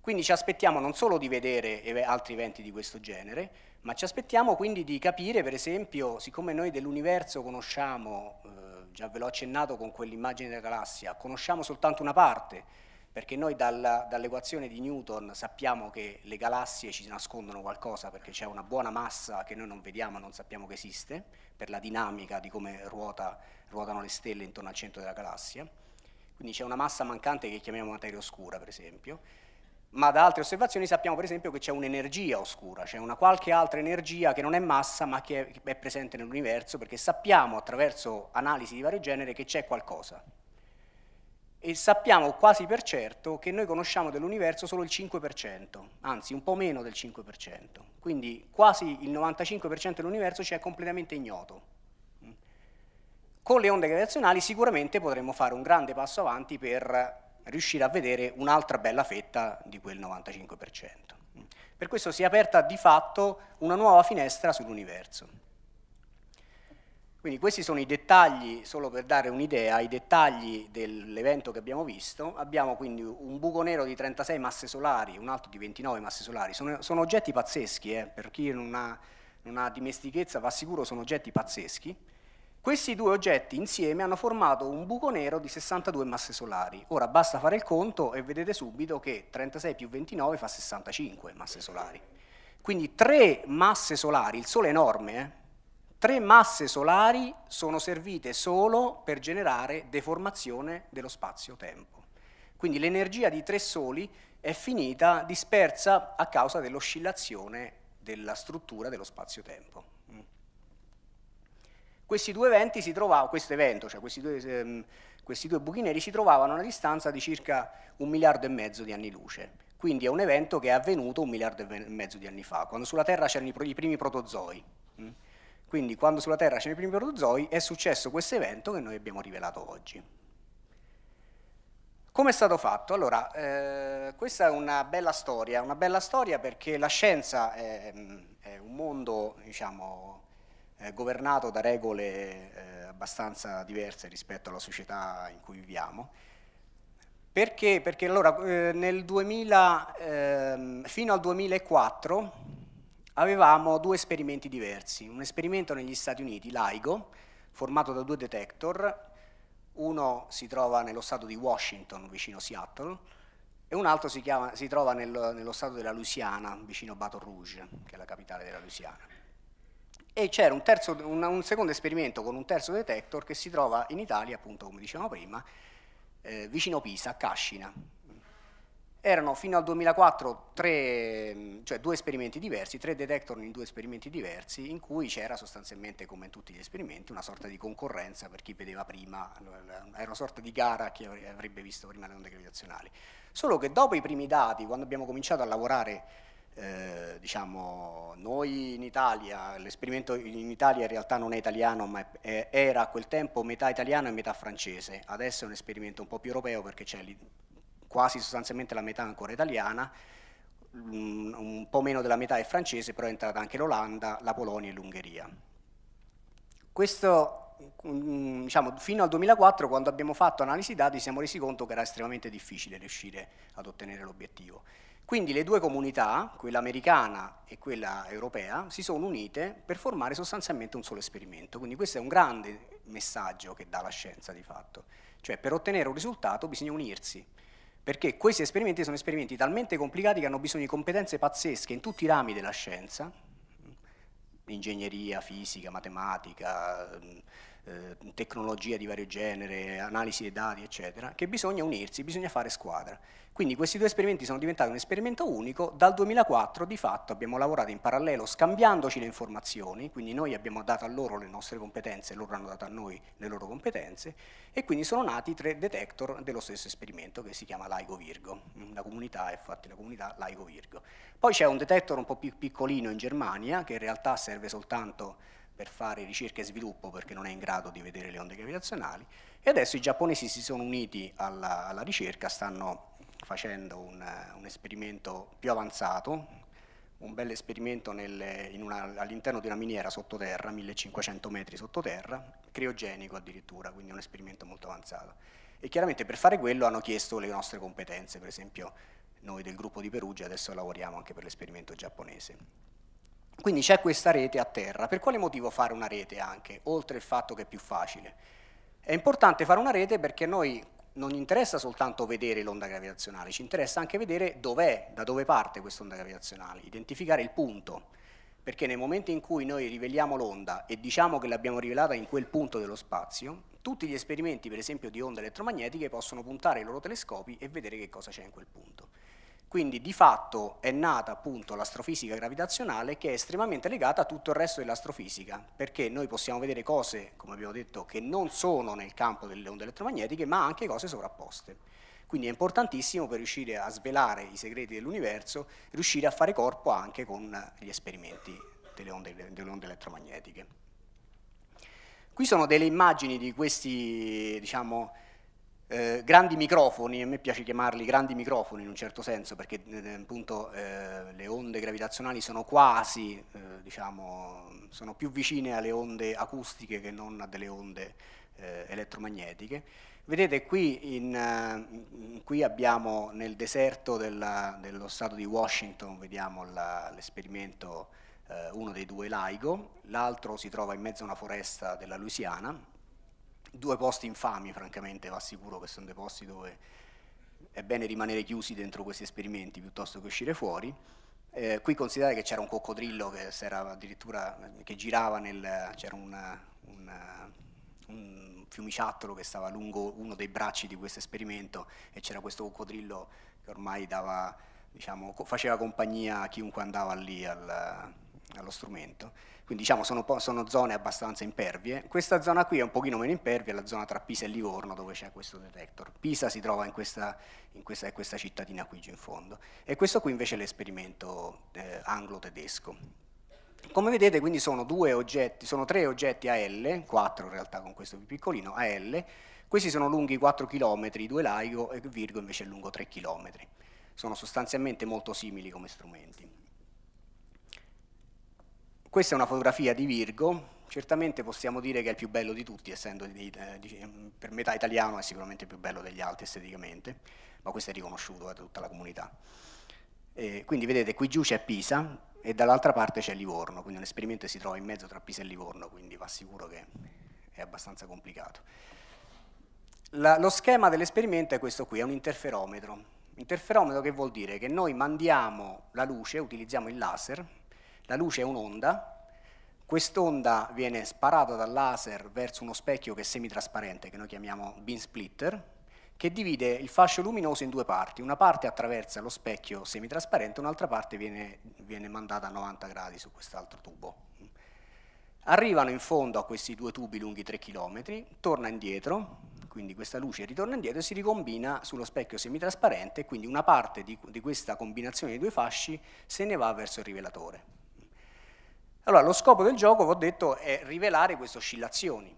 Quindi ci aspettiamo non solo di vedere altri eventi di questo genere, ma ci aspettiamo quindi di capire, per esempio, siccome noi dell'universo conosciamo, eh, già ve l'ho accennato con quell'immagine della galassia, conosciamo soltanto una parte, perché noi dall'equazione di Newton sappiamo che le galassie ci nascondono qualcosa perché c'è una buona massa che noi non vediamo, non sappiamo che esiste, per la dinamica di come ruota, ruotano le stelle intorno al centro della galassia. Quindi c'è una massa mancante che chiamiamo materia oscura, per esempio, ma da altre osservazioni sappiamo per esempio che c'è un'energia oscura, c'è una qualche altra energia che non è massa ma che è presente nell'universo perché sappiamo attraverso analisi di vario genere che c'è qualcosa, e sappiamo quasi per certo che noi conosciamo dell'universo solo il 5%, anzi un po' meno del 5%, quindi quasi il 95% dell'universo ci è completamente ignoto. Con le onde gravitazionali sicuramente potremmo fare un grande passo avanti per riuscire a vedere un'altra bella fetta di quel 95%. Per questo si è aperta di fatto una nuova finestra sull'universo. Quindi questi sono i dettagli, solo per dare un'idea, i dettagli dell'evento che abbiamo visto. Abbiamo quindi un buco nero di 36 masse solari, un altro di 29 masse solari. Sono, sono oggetti pazzeschi, eh? per chi non ha, non ha dimestichezza va sicuro sono oggetti pazzeschi. Questi due oggetti insieme hanno formato un buco nero di 62 masse solari. Ora basta fare il conto e vedete subito che 36 più 29 fa 65 masse solari. Quindi tre masse solari, il Sole è enorme, eh? tre masse solari sono servite solo per generare deformazione dello spazio-tempo. Quindi l'energia di tre soli è finita dispersa a causa dell'oscillazione della struttura dello spazio-tempo. Mm. Questi due eventi si trovavano, questo evento, cioè questi due, ehm, questi due buchi neri si trovavano a una distanza di circa un miliardo e mezzo di anni luce. Quindi è un evento che è avvenuto un miliardo e mezzo di anni fa, quando sulla Terra c'erano i, primi protozoi. Mm. Quindi quando sulla Terra c'erano i primi protozoi è successo questo evento che noi abbiamo rivelato oggi. Come è stato fatto? Allora, eh, questa è una bella storia, una bella storia perché la scienza è, è un mondo, diciamo, eh, governato da regole eh, abbastanza diverse rispetto alla società in cui viviamo. Perché? Perché allora eh, 2000, ehm, fino al 2004 avevamo due esperimenti diversi. Un esperimento negli Stati Uniti, LIGO, formato da due detector, uno si trova nello stato di Washington, vicino Seattle, e un altro si, chiama, si trova nel, nello stato della Louisiana, vicino Baton Rouge, che è la capitale della Louisiana. E c'era un, un, un, secondo esperimento con un terzo detector che si trova in Italia, appunto, come dicevamo prima, eh, vicino Pisa, a Cascina, erano fino al 2004 tre, mm, cioè due esperimenti diversi, tre detector in due esperimenti diversi, in cui c'era sostanzialmente, come in tutti gli esperimenti, una sorta di concorrenza per chi vedeva prima, era una sorta di gara a chi avrebbe visto prima le onde gravitazionali. Solo che dopo i primi dati, quando abbiamo cominciato a lavorare, eh, diciamo, noi in Italia, l'esperimento in Italia in realtà non è italiano, ma è, era a quel tempo metà italiano e metà francese, adesso è un esperimento un po' più europeo perché c'è quasi sostanzialmente la metà ancora italiana, un po' meno della metà è francese, però è entrata anche l'Olanda, la Polonia e l'Ungheria. Questo, mm, diciamo, fino al 2004, quando abbiamo fatto analisi dati, siamo resi conto che era estremamente difficile riuscire ad ottenere l'obiettivo. Quindi le due comunità, quella americana e quella europea, si sono unite per formare sostanzialmente un solo esperimento. Quindi questo è un grande messaggio che dà la scienza di fatto. Cioè per ottenere un risultato bisogna unirsi, perché questi esperimenti sono esperimenti talmente complicati che hanno bisogno di competenze pazzesche in tutti i rami della scienza, ingegneria, fisica, matematica, eh, tecnologia di vario genere, analisi dei dati, eccetera, che bisogna unirsi, bisogna fare squadra. Quindi questi due esperimenti sono diventati un esperimento unico, dal 2004 di fatto abbiamo lavorato in parallelo scambiandoci le informazioni, quindi noi abbiamo dato a loro le nostre competenze, loro hanno dato a noi le loro competenze e quindi sono nati tre detector dello stesso esperimento che si chiama Laigo Virgo, la comunità è fatta la comunità Laigo Virgo. Poi c'è un detector un po' più piccolino in Germania che in realtà serve soltanto per fare ricerca e sviluppo perché non è in grado di vedere le onde gravitazionali e adesso i giapponesi si sono uniti alla, alla ricerca, stanno facendo un, un, esperimento più avanzato, un bel esperimento all'interno di una miniera sottoterra, 1500 metri sottoterra, criogenico addirittura, quindi un esperimento molto avanzato. E chiaramente per fare quello hanno chiesto le nostre competenze, per esempio noi del gruppo di Perugia adesso lavoriamo anche per l'esperimento giapponese. Quindi c'è questa rete a terra. Per quale motivo fare una rete anche, oltre il fatto che è più facile? È importante fare una rete perché a noi non interessa soltanto vedere l'onda gravitazionale, ci interessa anche vedere dov'è, da dove parte quest'onda gravitazionale, identificare il punto. Perché nel momento in cui noi riveliamo l'onda e diciamo che l'abbiamo rivelata in quel punto dello spazio, tutti gli esperimenti, per esempio, di onde elettromagnetiche possono puntare i loro telescopi e vedere che cosa c'è in quel punto. Quindi di fatto è nata appunto l'astrofisica gravitazionale che è estremamente legata a tutto il resto dell'astrofisica, perché noi possiamo vedere cose, come abbiamo detto, che non sono nel campo delle onde elettromagnetiche, ma anche cose sovrapposte. Quindi è importantissimo per riuscire a svelare i segreti dell'universo, riuscire a fare corpo anche con gli esperimenti delle onde, delle onde elettromagnetiche. Qui sono delle immagini di questi, diciamo, eh, grandi microfoni, a me piace chiamarli grandi microfoni in un certo senso, perché eh, eh appunto eh, le onde gravitazionali sono quasi, eh, diciamo, sono più vicine alle onde acustiche che non a delle onde eh, elettromagnetiche. Vedete qui, in, in, qui, abbiamo nel deserto della, dello stato di Washington, vediamo l'esperimento, uno dei due LIGO, l'altro si trova in mezzo a una foresta della Louisiana, due posti infami, francamente, va sicuro che sono dei posti dove è bene rimanere chiusi dentro questi esperimenti piuttosto che uscire fuori. Eh, qui considerate che c'era un coccodrillo che, che girava nel, c'era un, un fiumiciattolo che stava lungo uno dei bracci di questo esperimento e c'era questo coccodrillo che ormai dava, diciamo, faceva compagnia a chiunque andava lì al, allo strumento quindi diciamo sono, sono, zone abbastanza impervie. Questa zona qui è un pochino meno impervia, la zona tra Pisa e Livorno dove c'è questo detector. Pisa si trova in questa, in questa, in questa cittadina qui giù in fondo e questo qui invece è l'esperimento eh, anglo-tedesco. Come vedete quindi sono, oggetti, sono tre oggetti a L, quattro in realtà con questo più piccolino, a L, questi sono lunghi 4 km, 2 laigo e Virgo invece è lungo 3 km. Sono sostanzialmente molto simili come strumenti. Questa è una fotografia di Virgo, certamente possiamo dire che è il più bello di tutti, essendo di, eh, di, eh, per metà italiano è sicuramente il più bello degli altri esteticamente, ma questo è riconosciuto da tutta la comunità. E quindi vedete, qui giù c'è Pisa e dall'altra parte c'è Livorno, quindi un esperimento che si trova in mezzo tra Pisa e Livorno, quindi va sicuro che è abbastanza complicato. La, lo schema dell'esperimento è questo qui, è un interferometro. Interferometro che vuol dire che noi mandiamo la luce, utilizziamo il laser, la luce è un'onda, quest'onda viene sparata dal laser verso uno specchio che è semitrasparente, che noi chiamiamo beam splitter, che divide il fascio luminoso in due parti. Una parte attraversa lo specchio semitrasparente, un'altra parte viene, viene mandata a 90 gradi su quest'altro tubo. Arrivano in fondo a questi due tubi lunghi 3 km, torna indietro, quindi questa luce ritorna indietro e si ricombina sullo specchio semitrasparente, quindi una parte di, di questa combinazione di due fasci se ne va verso il rivelatore. Allora, lo scopo del gioco, vi ho detto, è rivelare queste oscillazioni,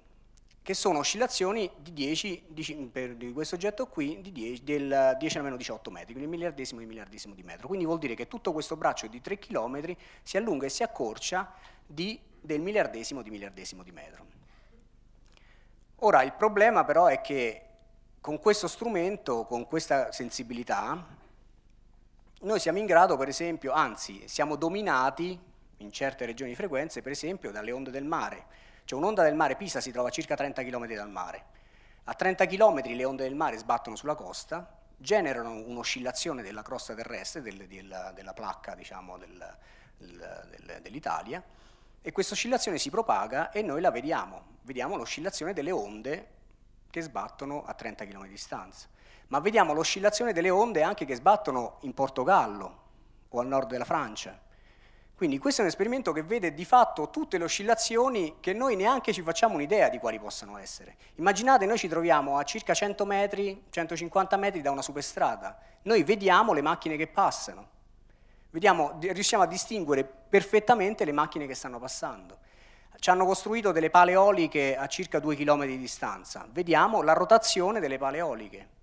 che sono oscillazioni di 10, di, per, di questo oggetto qui, di 10, del 10 meno 18 metri, quindi miliardesimo di miliardesimo di metro. Quindi vuol dire che tutto questo braccio di 3 km si allunga e si accorcia di, del miliardesimo di miliardesimo di metro. Ora, il problema però è che con questo strumento, con questa sensibilità, noi siamo in grado, per esempio, anzi, siamo dominati in certe regioni di frequenze, per esempio dalle onde del mare. Cioè un'onda del mare Pisa si trova a circa 30 km dal mare. A 30 km le onde del mare sbattono sulla costa, generano un'oscillazione della crosta terrestre, del, della, della, placca diciamo, del, del, dell'Italia, e questa oscillazione si propaga e noi la vediamo, vediamo l'oscillazione delle onde che sbattono a 30 km di distanza. Ma vediamo l'oscillazione delle onde anche che sbattono in Portogallo o al nord della Francia, quindi questo è un esperimento che vede di fatto tutte le oscillazioni che noi neanche ci facciamo un'idea di quali possano essere. Immaginate noi ci troviamo a circa 100 metri, 150 metri da una superstrada. Noi vediamo le macchine che passano. Vediamo, riusciamo a distinguere perfettamente le macchine che stanno passando. Ci hanno costruito delle paleoliche a circa 2 km di distanza. Vediamo la rotazione delle paleoliche.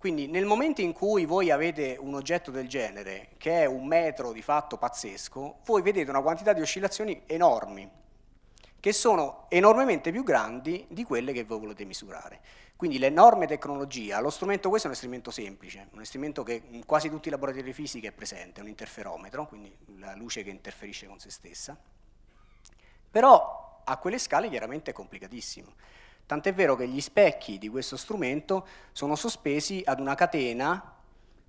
Quindi nel momento in cui voi avete un oggetto del genere, che è un metro di fatto pazzesco, voi vedete una quantità di oscillazioni enormi, che sono enormemente più grandi di quelle che voi volete misurare. Quindi l'enorme tecnologia, lo strumento questo è un strumento semplice, un strumento che in quasi tutti i laboratori di fisica è presente, un interferometro, quindi la luce che interferisce con se stessa, però a quelle scale chiaramente è complicatissimo. Tant'è vero che gli specchi di questo strumento sono sospesi ad una catena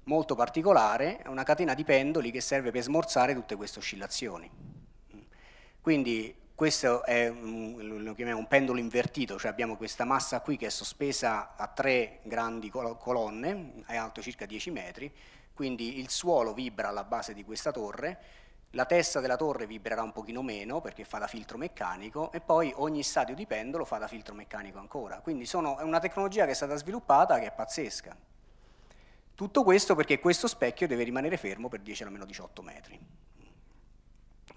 molto particolare, una catena di pendoli che serve per smorzare tutte queste oscillazioni. Quindi questo è un, un pendolo invertito, cioè abbiamo questa massa qui che è sospesa a tre grandi colonne, è alto circa 10 metri, quindi il suolo vibra alla base di questa torre la testa della torre vibrerà un pochino meno perché fa da filtro meccanico e poi ogni stadio di pendolo fa da filtro meccanico ancora. Quindi sono, è una tecnologia che è stata sviluppata che è pazzesca. Tutto questo perché questo specchio deve rimanere fermo per 10 almeno 18 metri.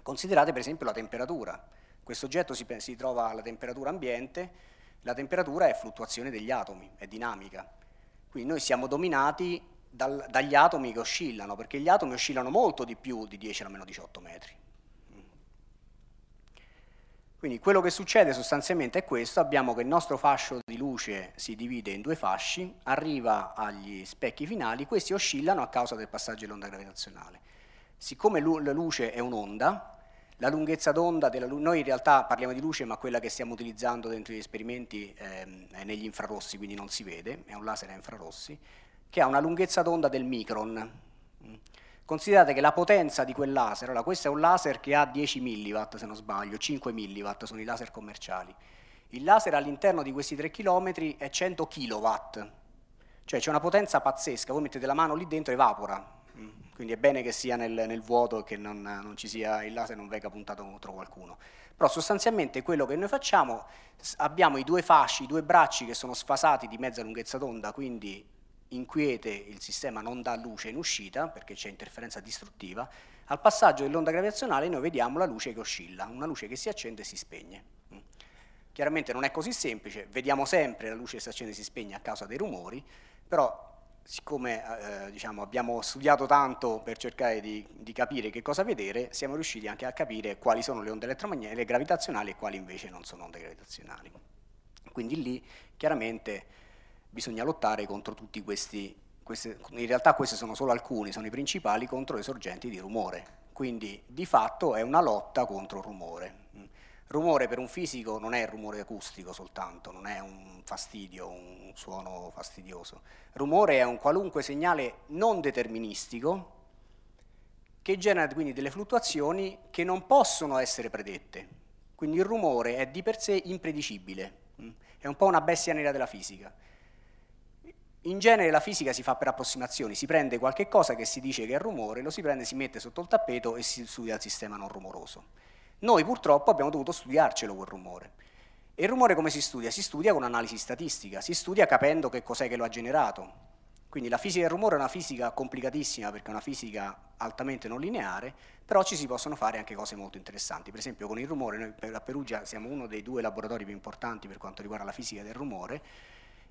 Considerate per esempio la temperatura. Questo oggetto si, si trova alla temperatura ambiente, la temperatura è fluttuazione degli atomi, è dinamica. Quindi noi siamo dominati dal, dagli atomi che oscillano, perché gli atomi oscillano molto di più di 10 alla meno 18 metri. Quindi quello che succede sostanzialmente è questo, abbiamo che il nostro fascio di luce si divide in due fasci, arriva agli specchi finali, questi oscillano a causa del passaggio dell'onda gravitazionale. Siccome la luce è un'onda, la lunghezza d'onda della luce, noi in realtà parliamo di luce ma quella che stiamo utilizzando dentro gli esperimenti ehm, è negli infrarossi, quindi non si vede, è un laser a infrarossi, che ha una lunghezza d'onda del micron. Mm. Considerate che la potenza di quel laser, allora questo è un laser che ha 10 milliwatt se non sbaglio, 5 milliwatt sono i laser commerciali. Il laser all'interno di questi 3 km è 100 kW, cioè c'è una potenza pazzesca, voi mettete la mano lì dentro e evapora, mm. quindi è bene che sia nel, nel vuoto e che non, non, ci sia il laser non venga puntato contro qualcuno. Però sostanzialmente quello che noi facciamo, abbiamo i due fasci, i due bracci che sono sfasati di mezza lunghezza d'onda, quindi inquiete il sistema non dà luce in uscita perché c'è interferenza distruttiva, al passaggio dell'onda gravitazionale noi vediamo la luce che oscilla, una luce che si accende e si spegne. Mm. Chiaramente non è così semplice, vediamo sempre la luce che si accende e si spegne a causa dei rumori, però siccome eh, diciamo, abbiamo studiato tanto per cercare di, di, capire che cosa vedere, siamo riusciti anche a capire quali sono le onde elettromagnetiche gravitazionali e quali invece non sono onde gravitazionali. Quindi lì chiaramente bisogna lottare contro tutti questi, queste, in realtà questi sono solo alcuni, sono i principali contro le sorgenti di rumore, quindi di fatto è una lotta contro il rumore. Rumore per un fisico non è il rumore acustico soltanto, non è un fastidio, un suono fastidioso. Rumore è un qualunque segnale non deterministico che genera quindi delle fluttuazioni che non possono essere predette. Quindi il rumore è di per sé impredicibile, è un po' una bestia nera della fisica. In genere la fisica si fa per approssimazioni, si prende qualche cosa che si dice che è rumore, lo si prende, si mette sotto il tappeto e si studia il sistema non rumoroso. Noi purtroppo abbiamo dovuto studiarcelo quel rumore. E il rumore come si studia? Si studia con analisi statistica, si studia capendo che cos'è che lo ha generato. Quindi la fisica del rumore è una fisica complicatissima perché è una fisica altamente non lineare, però ci si possono fare anche cose molto interessanti. Per esempio con il rumore, noi a Perugia siamo uno dei due laboratori più importanti per quanto riguarda la fisica del rumore,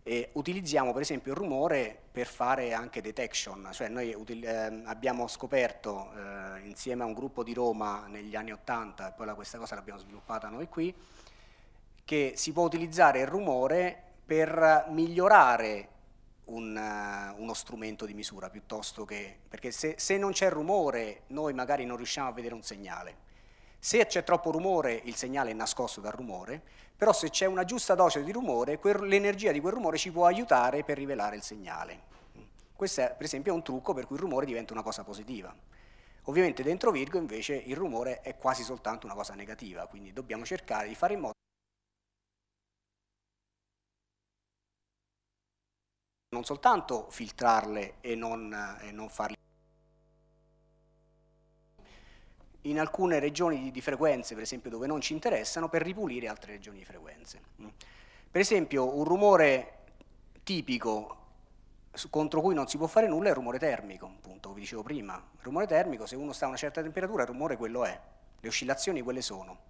e utilizziamo per esempio il rumore per fare anche detection, cioè noi eh, abbiamo scoperto eh, insieme a un gruppo di Roma negli anni 80, e poi la, questa cosa l'abbiamo sviluppata noi qui, che si può utilizzare il rumore per migliorare un, uh, uno strumento di misura piuttosto che... perché se, se non c'è rumore noi magari non riusciamo a vedere un segnale, se c'è troppo rumore il segnale è nascosto dal rumore, però se c'è una giusta dose di rumore, l'energia di quel rumore ci può aiutare per rivelare il segnale. Questo è, per esempio è un trucco per cui il rumore diventa una cosa positiva. Ovviamente dentro Virgo invece il rumore è quasi soltanto una cosa negativa, quindi dobbiamo cercare di fare in modo non soltanto filtrarle e non, e non farle in alcune regioni di frequenze, per esempio dove non ci interessano, per ripulire altre regioni di frequenze. Mm. Per esempio un rumore tipico contro cui non si può fare nulla è il rumore termico, appunto, vi dicevo prima. Il rumore termico, se uno sta a una certa temperatura, il rumore quello è, le oscillazioni quelle sono.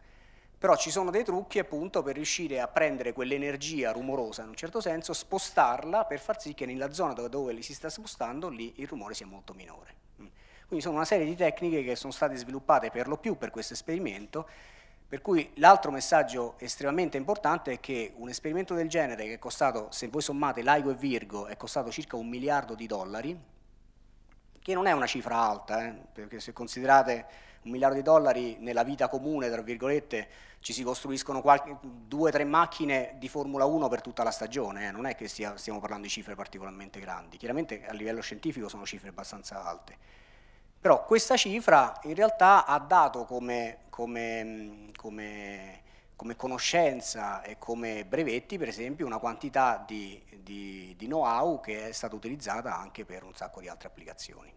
Però ci sono dei trucchi appunto per riuscire a prendere quell'energia rumorosa in un certo senso, spostarla per far sì che nella zona dove, dove si sta spostando lì il rumore sia molto minore. Quindi sono una serie di tecniche che sono state sviluppate per lo più per questo esperimento, per cui l'altro messaggio estremamente importante è che un esperimento del genere che è costato, se voi sommate LIGO e Virgo, è costato circa un miliardo di dollari, che non è una cifra alta, eh, perché se considerate un miliardo di dollari nella vita comune, tra virgolette, ci si costruiscono qualche, due o tre macchine di Formula 1 per tutta la stagione, eh. non è che stia, stiamo parlando di cifre particolarmente grandi, chiaramente a livello scientifico sono cifre abbastanza alte. Però questa cifra in realtà ha dato come, come, come, come conoscenza e come brevetti, per esempio, una quantità di, di, di know-how che è stata utilizzata anche per un sacco di altre applicazioni.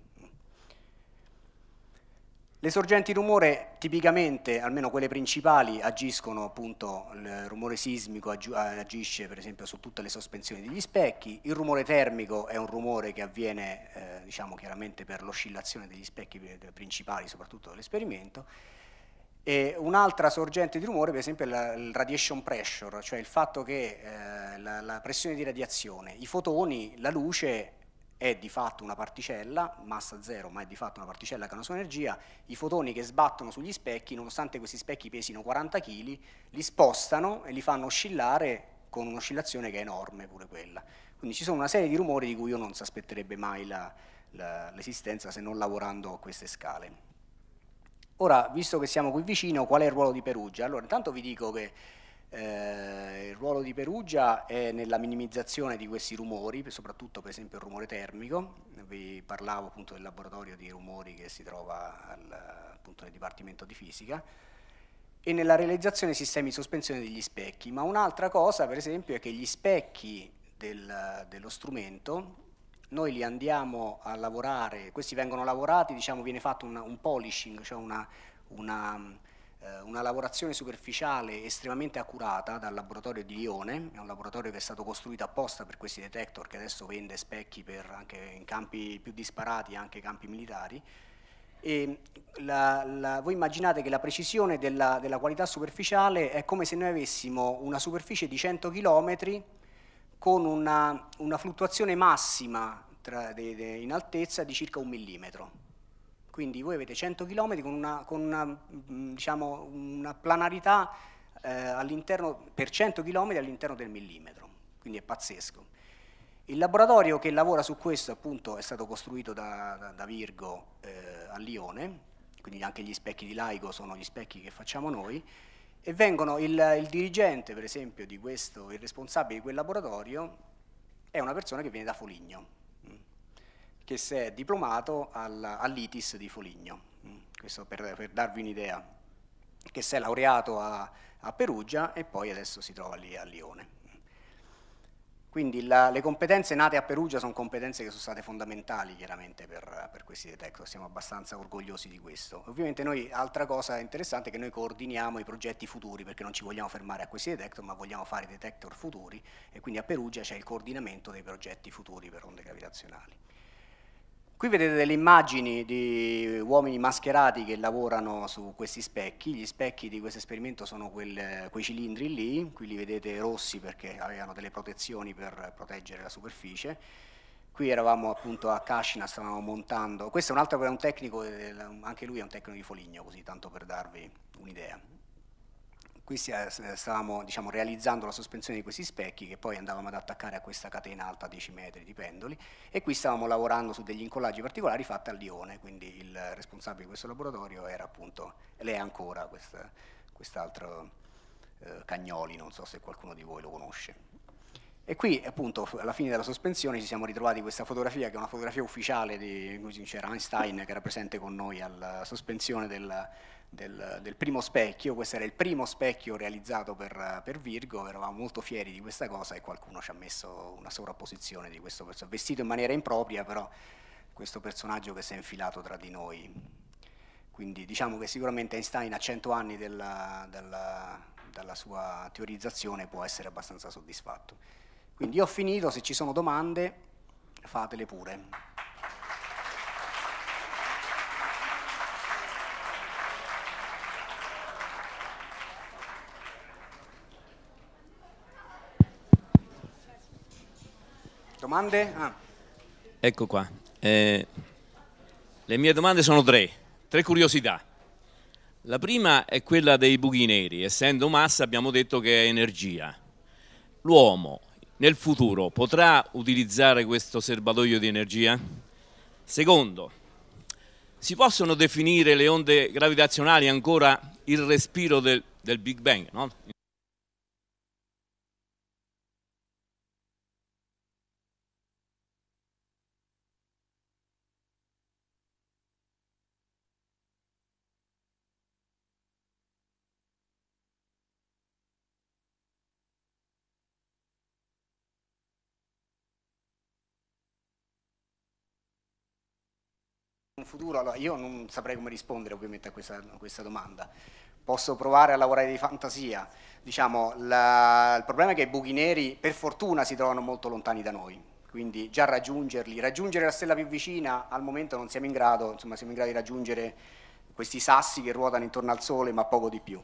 Le sorgenti rumore tipicamente, almeno quelle principali, agiscono appunto, il rumore sismico agisce per esempio su tutte le sospensioni degli specchi, il rumore termico è un rumore che avviene eh, diciamo chiaramente per l'oscillazione degli specchi eh, principali, soprattutto dell'esperimento, e un'altra sorgente di rumore per esempio è la, il radiation pressure, cioè il fatto che eh, la, la pressione di radiazione, i fotoni, la luce è di fatto una particella, massa zero, ma è di fatto una particella che ha una sua energia, i fotoni che sbattono sugli specchi, nonostante questi specchi pesino 40 kg, li spostano e li fanno oscillare con un'oscillazione che è enorme pure quella. Quindi ci sono una serie di rumori di cui io non si aspetterebbe mai l'esistenza se non lavorando a queste scale. Ora, visto che siamo qui vicino, qual è il ruolo di Perugia? Allora, intanto vi dico che eh, il ruolo di Perugia è nella minimizzazione di questi rumori, soprattutto per esempio il rumore termico. Vi parlavo appunto del laboratorio di rumori che si trova al, appunto nel Dipartimento di Fisica e nella realizzazione dei sistemi di sospensione degli specchi. Ma un'altra cosa, per esempio, è che gli specchi del, dello strumento noi li andiamo a lavorare, questi vengono lavorati, diciamo viene fatto un, un polishing, cioè una, una eh, una lavorazione superficiale estremamente accurata dal laboratorio di Lione, è un laboratorio che è stato costruito apposta per questi detector che adesso vende specchi anche in campi più disparati, anche campi militari. La, la, voi immaginate che la precisione della, della qualità superficiale è come se noi avessimo una superficie di 100 km con una, una fluttuazione massima tra, de, de, in altezza di circa un millimetro. Quindi voi avete 100 km con una, con una, mm, diciamo, una planarità eh, per 100 km all'interno del millimetro, quindi è pazzesco. Il laboratorio che lavora su questo appunto è stato costruito da, da, da Virgo eh, a Lione, quindi anche gli specchi di Laigo sono gli specchi che facciamo noi, e vengono il, il dirigente per esempio di questo, il responsabile di quel laboratorio, è una persona che viene da Foligno, che si è diplomato all'ITIS di Foligno, mm, questo per, per darvi un'idea, che si è laureato a, a, Perugia e poi adesso si trova lì a Lione. Quindi la, le competenze nate a Perugia sono competenze che sono state fondamentali chiaramente per, per questi detector, siamo abbastanza orgogliosi di questo. Ovviamente noi, altra cosa interessante è che noi coordiniamo i progetti futuri perché non ci vogliamo fermare a questi detector ma vogliamo fare detector futuri e quindi a Perugia c'è il coordinamento dei progetti futuri per onde gravitazionali. Qui vedete delle immagini di uomini mascherati che lavorano su questi specchi. Gli specchi di questo esperimento sono quel, quei cilindri lì, qui li vedete rossi perché avevano delle protezioni per proteggere la superficie. Qui eravamo appunto a Cascina, stavamo montando. Questo è un altro, è un tecnico, eh, anche lui è un tecnico di Foligno, così tanto per darvi un'idea qui stavamo diciamo, realizzando la sospensione di questi specchi che poi andavamo ad attaccare a questa catena alta 10 metri di pendoli e qui stavamo lavorando su degli incollaggi particolari fatti al Lione, quindi il responsabile di questo laboratorio era appunto, lei ancora quest'altro quest eh, Cagnoli, non so se qualcuno di voi lo conosce. E qui appunto alla fine della sospensione ci siamo ritrovati questa fotografia che è una fotografia ufficiale di Einstein che era presente con noi alla sospensione del, del, del, primo specchio, questo era il primo specchio realizzato per, per, Virgo, eravamo molto fieri di questa cosa e qualcuno ci ha messo una sovrapposizione di questo personaggio, vestito in maniera impropria però questo personaggio che si è infilato tra di noi. Quindi diciamo che sicuramente Einstein a 100 anni della, della, dalla sua teorizzazione può essere abbastanza soddisfatto. Quindi io ho finito, se ci sono domande fatele pure. Domande? Ah. Ecco qua. Eh, le mie domande sono tre, tre curiosità. La prima è quella dei buchi neri. Essendo massa abbiamo detto che è energia. L'uomo nel futuro potrà utilizzare questo serbatoio di energia? Secondo, si possono definire le onde gravitazionali ancora il respiro del, del Big Bang? No? futuro? Allora, io non saprei come rispondere ovviamente a questa, a questa domanda. Posso provare a lavorare di fantasia. Diciamo, la, il problema è che i buchi neri, per fortuna, si trovano molto lontani da noi. Quindi già raggiungerli, raggiungere la stella più vicina, al momento non siamo in grado, insomma siamo in grado di raggiungere questi sassi che ruotano intorno al Sole, ma poco di più.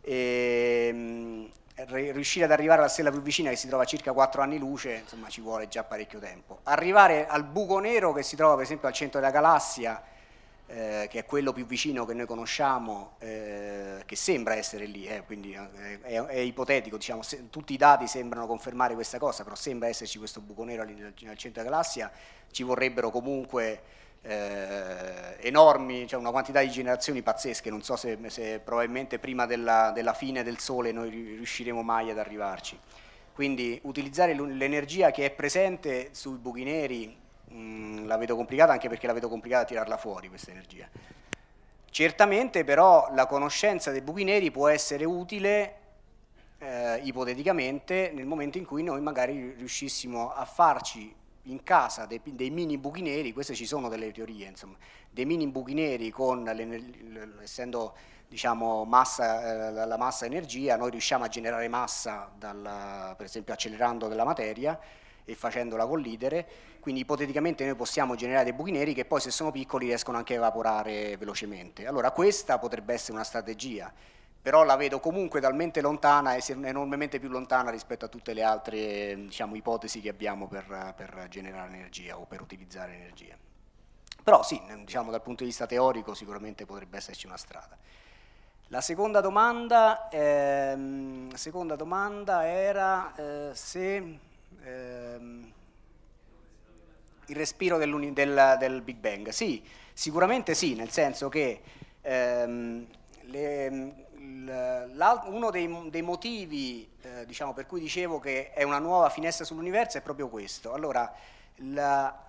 E, ehm, riuscire ad arrivare alla stella più vicina che si trova a circa 4 anni luce, insomma ci vuole già parecchio tempo. Arrivare al buco nero che si trova per esempio al centro della galassia, eh, che è quello più vicino che noi conosciamo, eh, che sembra essere lì, eh, quindi eh, è, è ipotetico, diciamo, se, tutti i dati sembrano confermare questa cosa, però sembra esserci questo buco nero al, nel centro della galassia, ci vorrebbero comunque eh, enormi, cioè una quantità di generazioni pazzesche, non so se, se probabilmente prima della, della, fine del Sole noi riusciremo mai ad arrivarci. Quindi utilizzare l'energia che è presente sui buchi neri mh, mm, la vedo complicata anche perché la vedo complicata a tirarla fuori questa energia. Certamente però la conoscenza dei buchi neri può essere utile eh, ipoteticamente nel momento in cui noi magari riuscissimo a farci in casa dei, dei, mini buchi neri, queste ci sono delle teorie, insomma, dei mini buchi neri con, essendo diciamo, massa, eh, la massa energia, noi riusciamo a generare massa, dal, per esempio accelerando della materia e facendola collidere, quindi ipoteticamente noi possiamo generare dei buchi neri che poi se sono piccoli riescono anche a evaporare velocemente. Allora questa potrebbe essere una strategia, però la vedo comunque talmente lontana e enormemente più lontana rispetto a tutte le altre diciamo, ipotesi che abbiamo per, per, generare energia o per utilizzare energia. Però sì, diciamo, dal punto di vista teorico sicuramente potrebbe esserci una strada. La seconda domanda, ehm, seconda domanda era eh, se ehm, il respiro del, del, Big Bang. Sì, sicuramente sì, nel senso che ehm, le, uno dei, dei motivi eh, diciamo, per cui dicevo che è una nuova finestra sull'universo è proprio questo. Allora, la,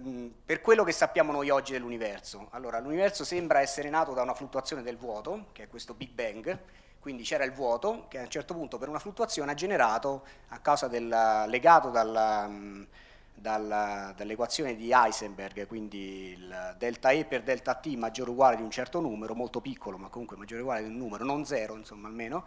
mm, per quello che sappiamo noi oggi dell'universo, allora, l'universo sembra essere nato da una fluttuazione del vuoto, che è questo Big Bang, quindi c'era il vuoto che a un certo punto per una fluttuazione ha generato, a causa del legato dalla mm, dall'equazione di Heisenberg, quindi il delta E per delta T maggiore o uguale di un certo numero, molto piccolo ma comunque maggiore o uguale di un numero, non zero insomma almeno,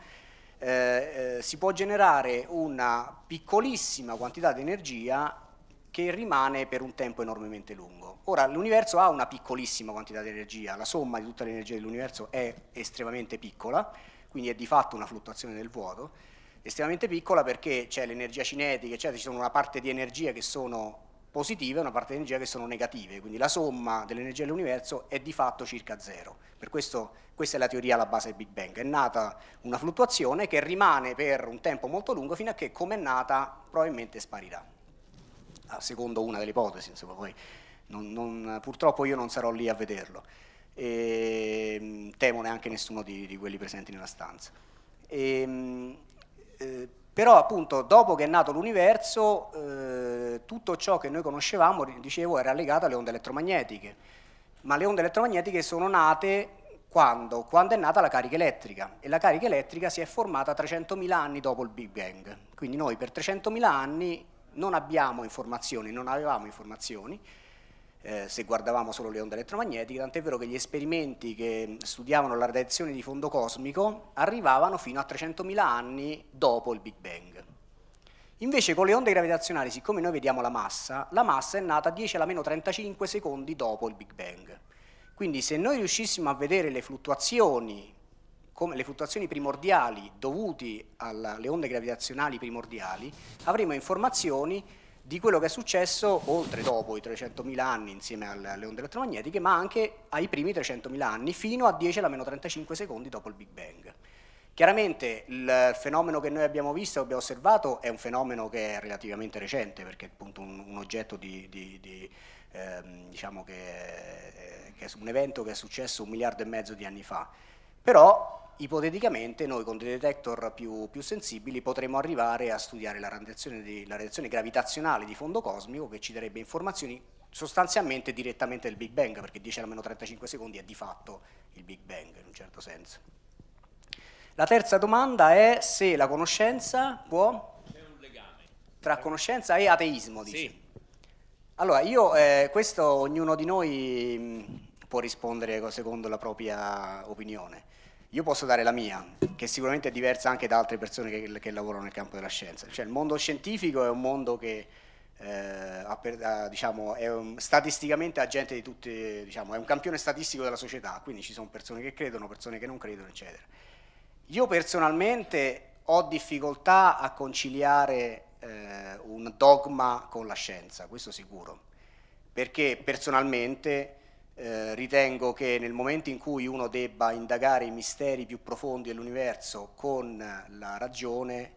eh, eh, si può generare una piccolissima quantità di energia che rimane per un tempo enormemente lungo. Ora l'universo ha una piccolissima quantità di energia, la somma di tutta l'energia dell'universo è estremamente piccola, quindi è di fatto una fluttuazione del vuoto, estremamente piccola perché c'è l'energia cinetica, eccetera, ci sono una parte di energia che sono positive e una parte di energia che sono negative, quindi la somma dell'energia dell'universo è di fatto circa zero. Per questo questa è la teoria alla base del Big Bang, è nata una fluttuazione che rimane per un tempo molto lungo fino a che come è nata probabilmente sparirà, ah, secondo una delle ipotesi, insomma, poi non, non, purtroppo io non sarò lì a vederlo e ehm, temo neanche nessuno di, di quelli presenti nella stanza. E, ehm, eh, però appunto dopo che è nato l'universo eh, tutto ciò che noi conoscevamo, dicevo, era legato alle onde elettromagnetiche, ma le onde elettromagnetiche sono nate quando? Quando è nata la carica elettrica e la carica elettrica si è formata 300.000 anni dopo il Big Bang, quindi noi per 300.000 anni non abbiamo informazioni, non avevamo informazioni, eh, se guardavamo solo le onde elettromagnetiche, tant'è vero che gli esperimenti che studiavano la radiazione di fondo cosmico arrivavano fino a 300.000 anni dopo il Big Bang. Invece con le onde gravitazionali, siccome noi vediamo la massa, la massa è nata 10 alla meno 35 secondi dopo il Big Bang. Quindi se noi riuscissimo a vedere le fluttuazioni, come le fluttuazioni primordiali dovute alle onde gravitazionali primordiali, avremo informazioni di quello che è successo oltre dopo i 300.000 anni insieme alle onde elettromagnetiche, ma anche ai primi 300.000 anni, fino a 10 alla meno 35 secondi dopo il Big Bang. Chiaramente il fenomeno che noi abbiamo visto e abbiamo osservato è un fenomeno che è relativamente recente, perché è appunto un, un oggetto di, di, di ehm, diciamo che, eh, che è un evento che è successo un miliardo e mezzo di anni fa. Però ipoteticamente noi con dei detector più, più sensibili potremmo arrivare a studiare la radiazione, di, la radiazione gravitazionale di fondo cosmico che ci darebbe informazioni sostanzialmente direttamente del Big Bang, perché 10 alla meno 35 secondi è di fatto il Big Bang in un certo senso. La terza domanda è se la conoscenza può... C'è un legame. Tra conoscenza e ateismo, dici? Sì. Allora, io, eh, questo ognuno di noi mh, mm, può rispondere secondo la propria opinione. Io posso dare la mia, che sicuramente è diversa anche da altre persone che, che lavorano nel campo della scienza. Cioè, il mondo scientifico è un mondo che eh, diciamo, è un, statisticamente agente di tutte, diciamo, è un campione statistico della società, quindi ci sono persone che credono, persone che non credono, eccetera. Io personalmente ho difficoltà a conciliare eh, un dogma con la scienza, questo sicuro, perché personalmente eh, ritengo che nel momento in cui uno debba indagare i misteri più profondi dell'universo con la ragione,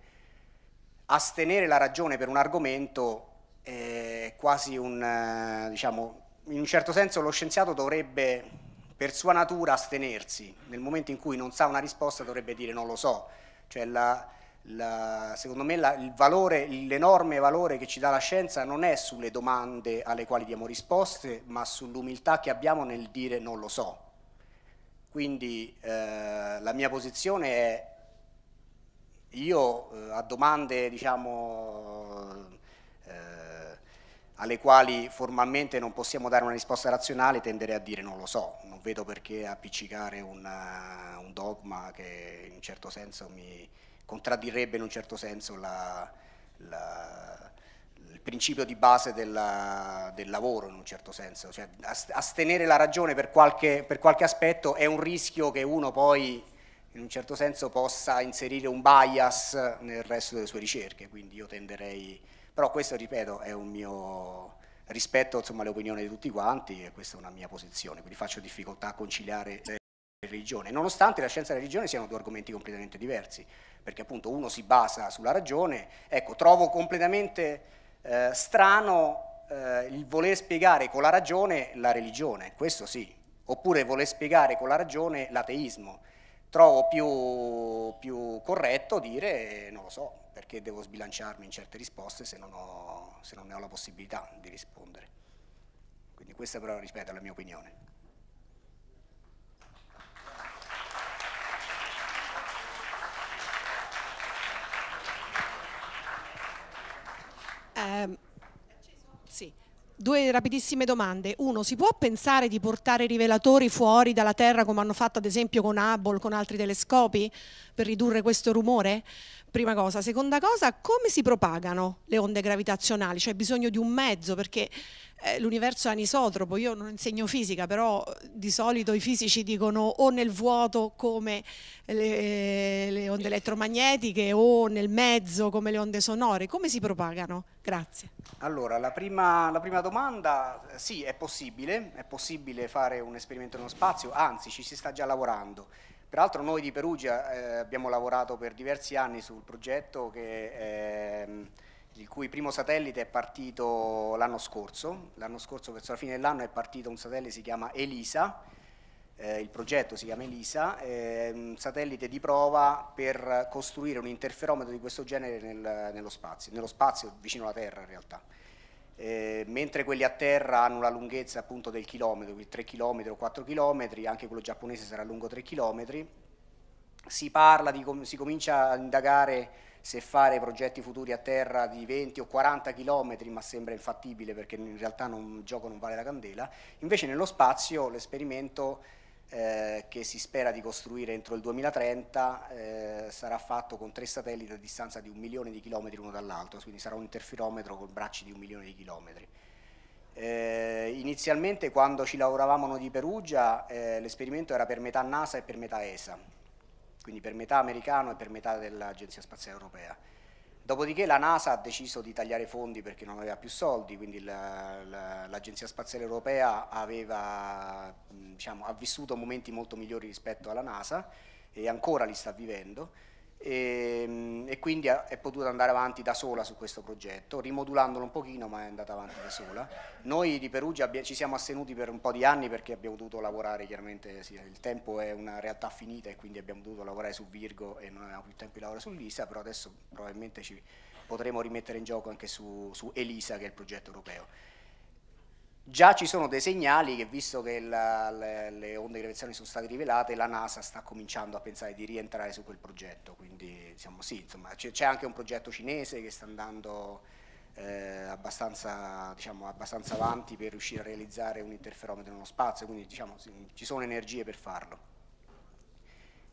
astenere la ragione per un argomento è quasi un, eh, diciamo, in un certo senso lo scienziato dovrebbe per sua natura astenersi, nel momento in cui non sa una risposta dovrebbe dire non lo so, cioè la, la, secondo me l'enorme valore, valore che ci dà la scienza non è sulle domande alle quali diamo risposte, ma sull'umiltà che abbiamo nel dire non lo so. Quindi eh, la mia posizione è io eh, a domande diciamo, eh, alle quali formalmente non possiamo dare una risposta razionale tenderei a dire non lo so, non vedo perché appiccicare una, un dogma che in un certo senso mi, contraddirebbe in un certo senso la, la, il principio di base della, del lavoro in un certo senso, cioè astenere la ragione per qualche, per qualche aspetto è un rischio che uno poi in un certo senso possa inserire un bias nel resto delle sue ricerche, quindi io tenderei, però questo ripeto è un mio rispetto insomma, alle opinioni di tutti quanti e questa è una mia posizione, quindi faccio difficoltà a conciliare religione, nonostante la scienza e la religione siano due argomenti completamente diversi, perché appunto uno si basa sulla ragione, ecco, trovo completamente eh, strano eh, il voler spiegare con la ragione la religione, questo sì, oppure voler spiegare con la ragione l'ateismo. Trovo più, più corretto dire, non lo so, perché devo sbilanciarmi in certe risposte se non, ho, se non ne ho la possibilità di rispondere. Quindi questa però, ripeto, è la mia opinione. Ehm, sì. Due rapidissime domande. Uno, si può pensare di portare i rivelatori fuori dalla Terra come hanno fatto ad esempio con Hubble, con altri telescopi, per ridurre questo rumore? prima cosa. Seconda cosa, come si propagano le onde gravitazionali? C'è bisogno di un mezzo perché eh, l'universo è anisotropo, io non insegno fisica, però eh, di solito i fisici dicono o nel vuoto come eh, le, eh, le onde elettromagnetiche o nel mezzo come le onde sonore. Come si propagano? Grazie. Allora, la prima, la prima domanda, sì, è possibile, è possibile fare un esperimento nello spazio, anzi ci si sta già lavorando. Peraltro noi di Perugia eh, abbiamo lavorato per diversi anni sul progetto che, eh, il cui primo satellite è partito l'anno scorso, l'anno scorso verso la fine dell'anno è partito un satellite che si chiama ELISA, eh, il progetto si chiama ELISA, un satellite di prova per costruire un interferometro di questo genere nel, nello spazio, nello spazio vicino alla Terra in realtà eh, mentre quelli a terra hanno una lunghezza appunto del chilometro, quindi 3 km o 4 km, anche quello giapponese sarà lungo 3 km, si parla, di, si comincia a indagare se fare progetti futuri a terra di 20 o 40 km, ma sembra infattibile perché in realtà non, il gioco non vale la candela, invece nello spazio l'esperimento eh, che si spera di costruire entro il 2030 eh, sarà fatto con tre satelliti a distanza di un milione di chilometri uno dall'altro, quindi sarà un interferometro con bracci di un milione di chilometri. Eh, inizialmente quando ci lavoravamo noi di Perugia eh, l'esperimento era per metà NASA e per metà ESA, quindi per metà americano e per metà dell'Agenzia Spaziale Europea. Dopodiché la NASA ha deciso di tagliare fondi perché non aveva più soldi, quindi l'Agenzia Spaziale Europea aveva, diciamo, ha vissuto momenti molto migliori rispetto alla NASA e ancora li sta vivendo e, ehm, e, quindi è potuta andare avanti da sola su questo progetto, rimodulandolo un pochino ma è andata avanti da sola. Noi di Perugia ci siamo astenuti per un po' di anni perché abbiamo dovuto lavorare, chiaramente sì, il tempo è una realtà finita e quindi abbiamo dovuto lavorare su Virgo e non avevamo più tempo di lavorare su Lisa, però adesso probabilmente ci potremo rimettere in gioco anche su, su Elisa che è il progetto europeo. Già ci sono dei segnali che, visto che la, le, le, onde gravitazionali sono state rivelate, la NASA sta cominciando a pensare di rientrare su quel progetto. Quindi, diciamo, sì, c'è anche un progetto cinese che sta andando eh, abbastanza, diciamo, abbastanza, avanti per riuscire a realizzare un interferometro nello spazio, quindi diciamo, ci sono energie per farlo.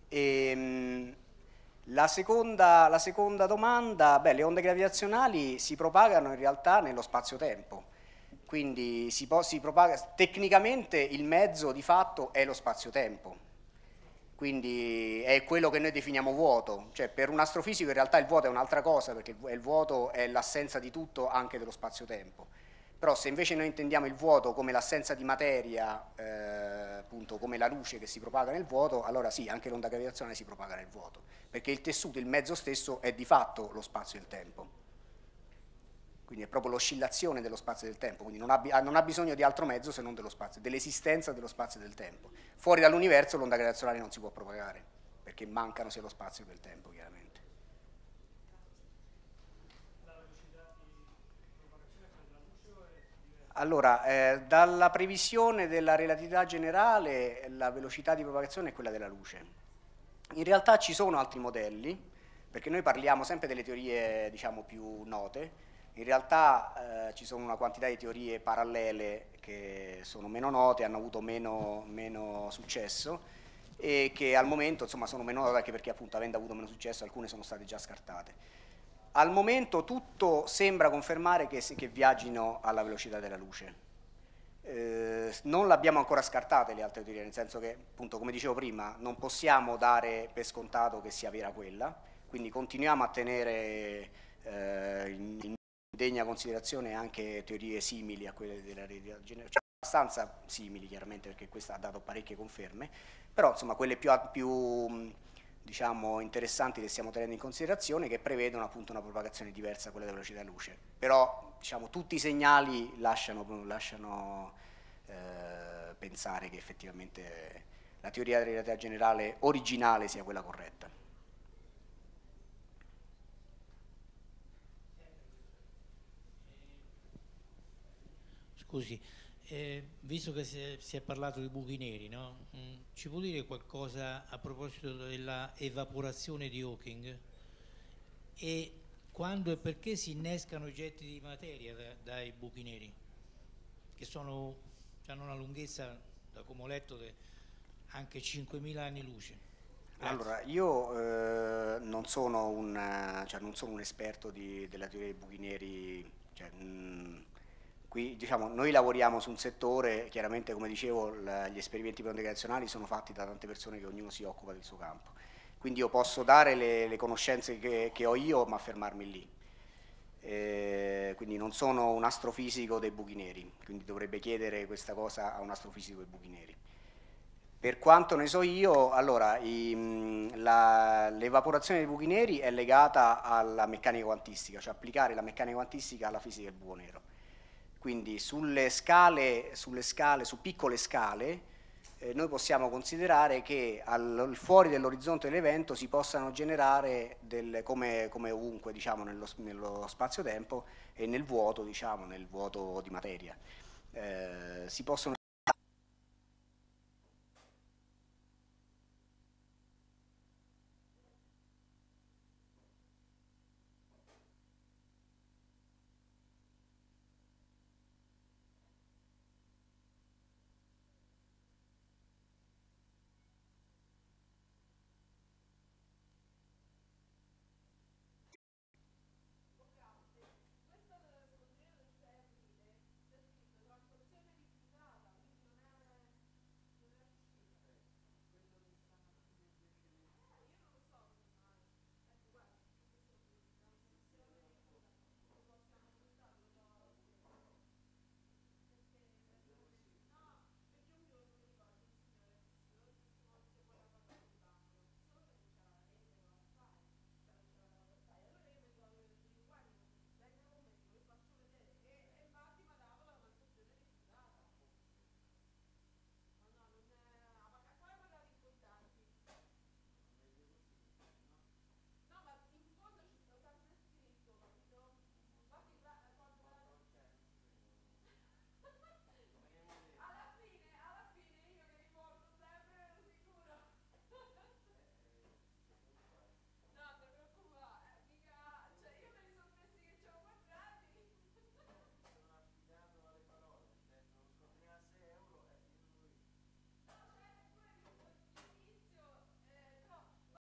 E, ehm, la seconda, la seconda domanda, beh, le onde gravitazionali si propagano in realtà nello spazio-tempo quindi si si propaga, tecnicamente il mezzo di fatto è lo spazio-tempo, quindi è quello che noi definiamo vuoto, cioè per un astrofisico in realtà il vuoto è un'altra cosa perché il vuoto è l'assenza di tutto anche dello spazio-tempo, però se invece noi intendiamo il vuoto come l'assenza di materia, eh, appunto come la luce che si propaga nel vuoto, allora sì, anche l'onda gravitazionale si propaga nel vuoto, perché il tessuto, il mezzo stesso è di fatto lo spazio e il tempo quindi è proprio l'oscillazione dello spazio e del tempo, quindi non ha, ah, non ha, bisogno di altro mezzo se non dello spazio, dell'esistenza dello spazio e del tempo. Fuori dall'universo l'onda gravitazionale non si può propagare, perché mancano sia lo spazio che il tempo, chiaramente. Allora, eh, dalla previsione della relatività generale la velocità di propagazione è quella della luce. In realtà ci sono altri modelli, perché noi parliamo sempre delle teorie diciamo, più note, in realtà eh, ci sono una quantità di teorie parallele che sono meno note, hanno avuto meno, meno successo e che al momento insomma, sono meno note anche perché appunto avendo avuto meno successo alcune sono state già scartate. Al momento tutto sembra confermare che, che viaggino alla velocità della luce. Eh, non l'abbiamo ancora scartate le altre teorie, nel senso che appunto come dicevo prima non possiamo dare per scontato che sia vera quella, quindi continuiamo a tenere eh, in degna considerazione anche teorie simili a quelle della retrogenerazione, cioè abbastanza simili chiaramente perché questa ha dato parecchie conferme, però insomma quelle più, più diciamo, interessanti che stiamo tenendo in considerazione che prevedono appunto una propagazione diversa da quella della velocità luce, però diciamo, tutti i segnali lasciano, lasciano eh, pensare che effettivamente la teoria della realtà generale originale sia quella corretta. Scusi, eh, visto che si è, si è, parlato di buchi neri, no? mm, ci può dire qualcosa a proposito dell'evaporazione di Hawking? E quando e perché si innescano getti di materia da, dai buchi neri, che sono, hanno una lunghezza, da come ho letto, de, anche 5.000 anni luce? Allora, io eh, non, sono una, cioè, non, sono un esperto di, della teoria dei buchi neri, cioè, mh, mm, Qui, diciamo, noi lavoriamo su un settore, chiaramente come dicevo gli esperimenti preondecazionali sono fatti da tante persone che ognuno si occupa del suo campo, quindi io posso dare le, le conoscenze che, che, ho io ma fermarmi lì. Eh, quindi non sono un astrofisico dei buchi neri, quindi dovrebbe chiedere questa cosa a un astrofisico dei buchi neri. Per quanto ne so io, allora, mm, l'evaporazione dei buchi neri è legata alla meccanica quantistica, cioè applicare la meccanica quantistica alla fisica del buco nero quindi sulle scale, sulle scale, su piccole scale, eh, noi possiamo considerare che al, fuori dell'orizzonte dell'evento si possano generare, del, come, come, ovunque diciamo, nello, nello spazio-tempo e nel vuoto, diciamo, nel vuoto di materia, eh, si possono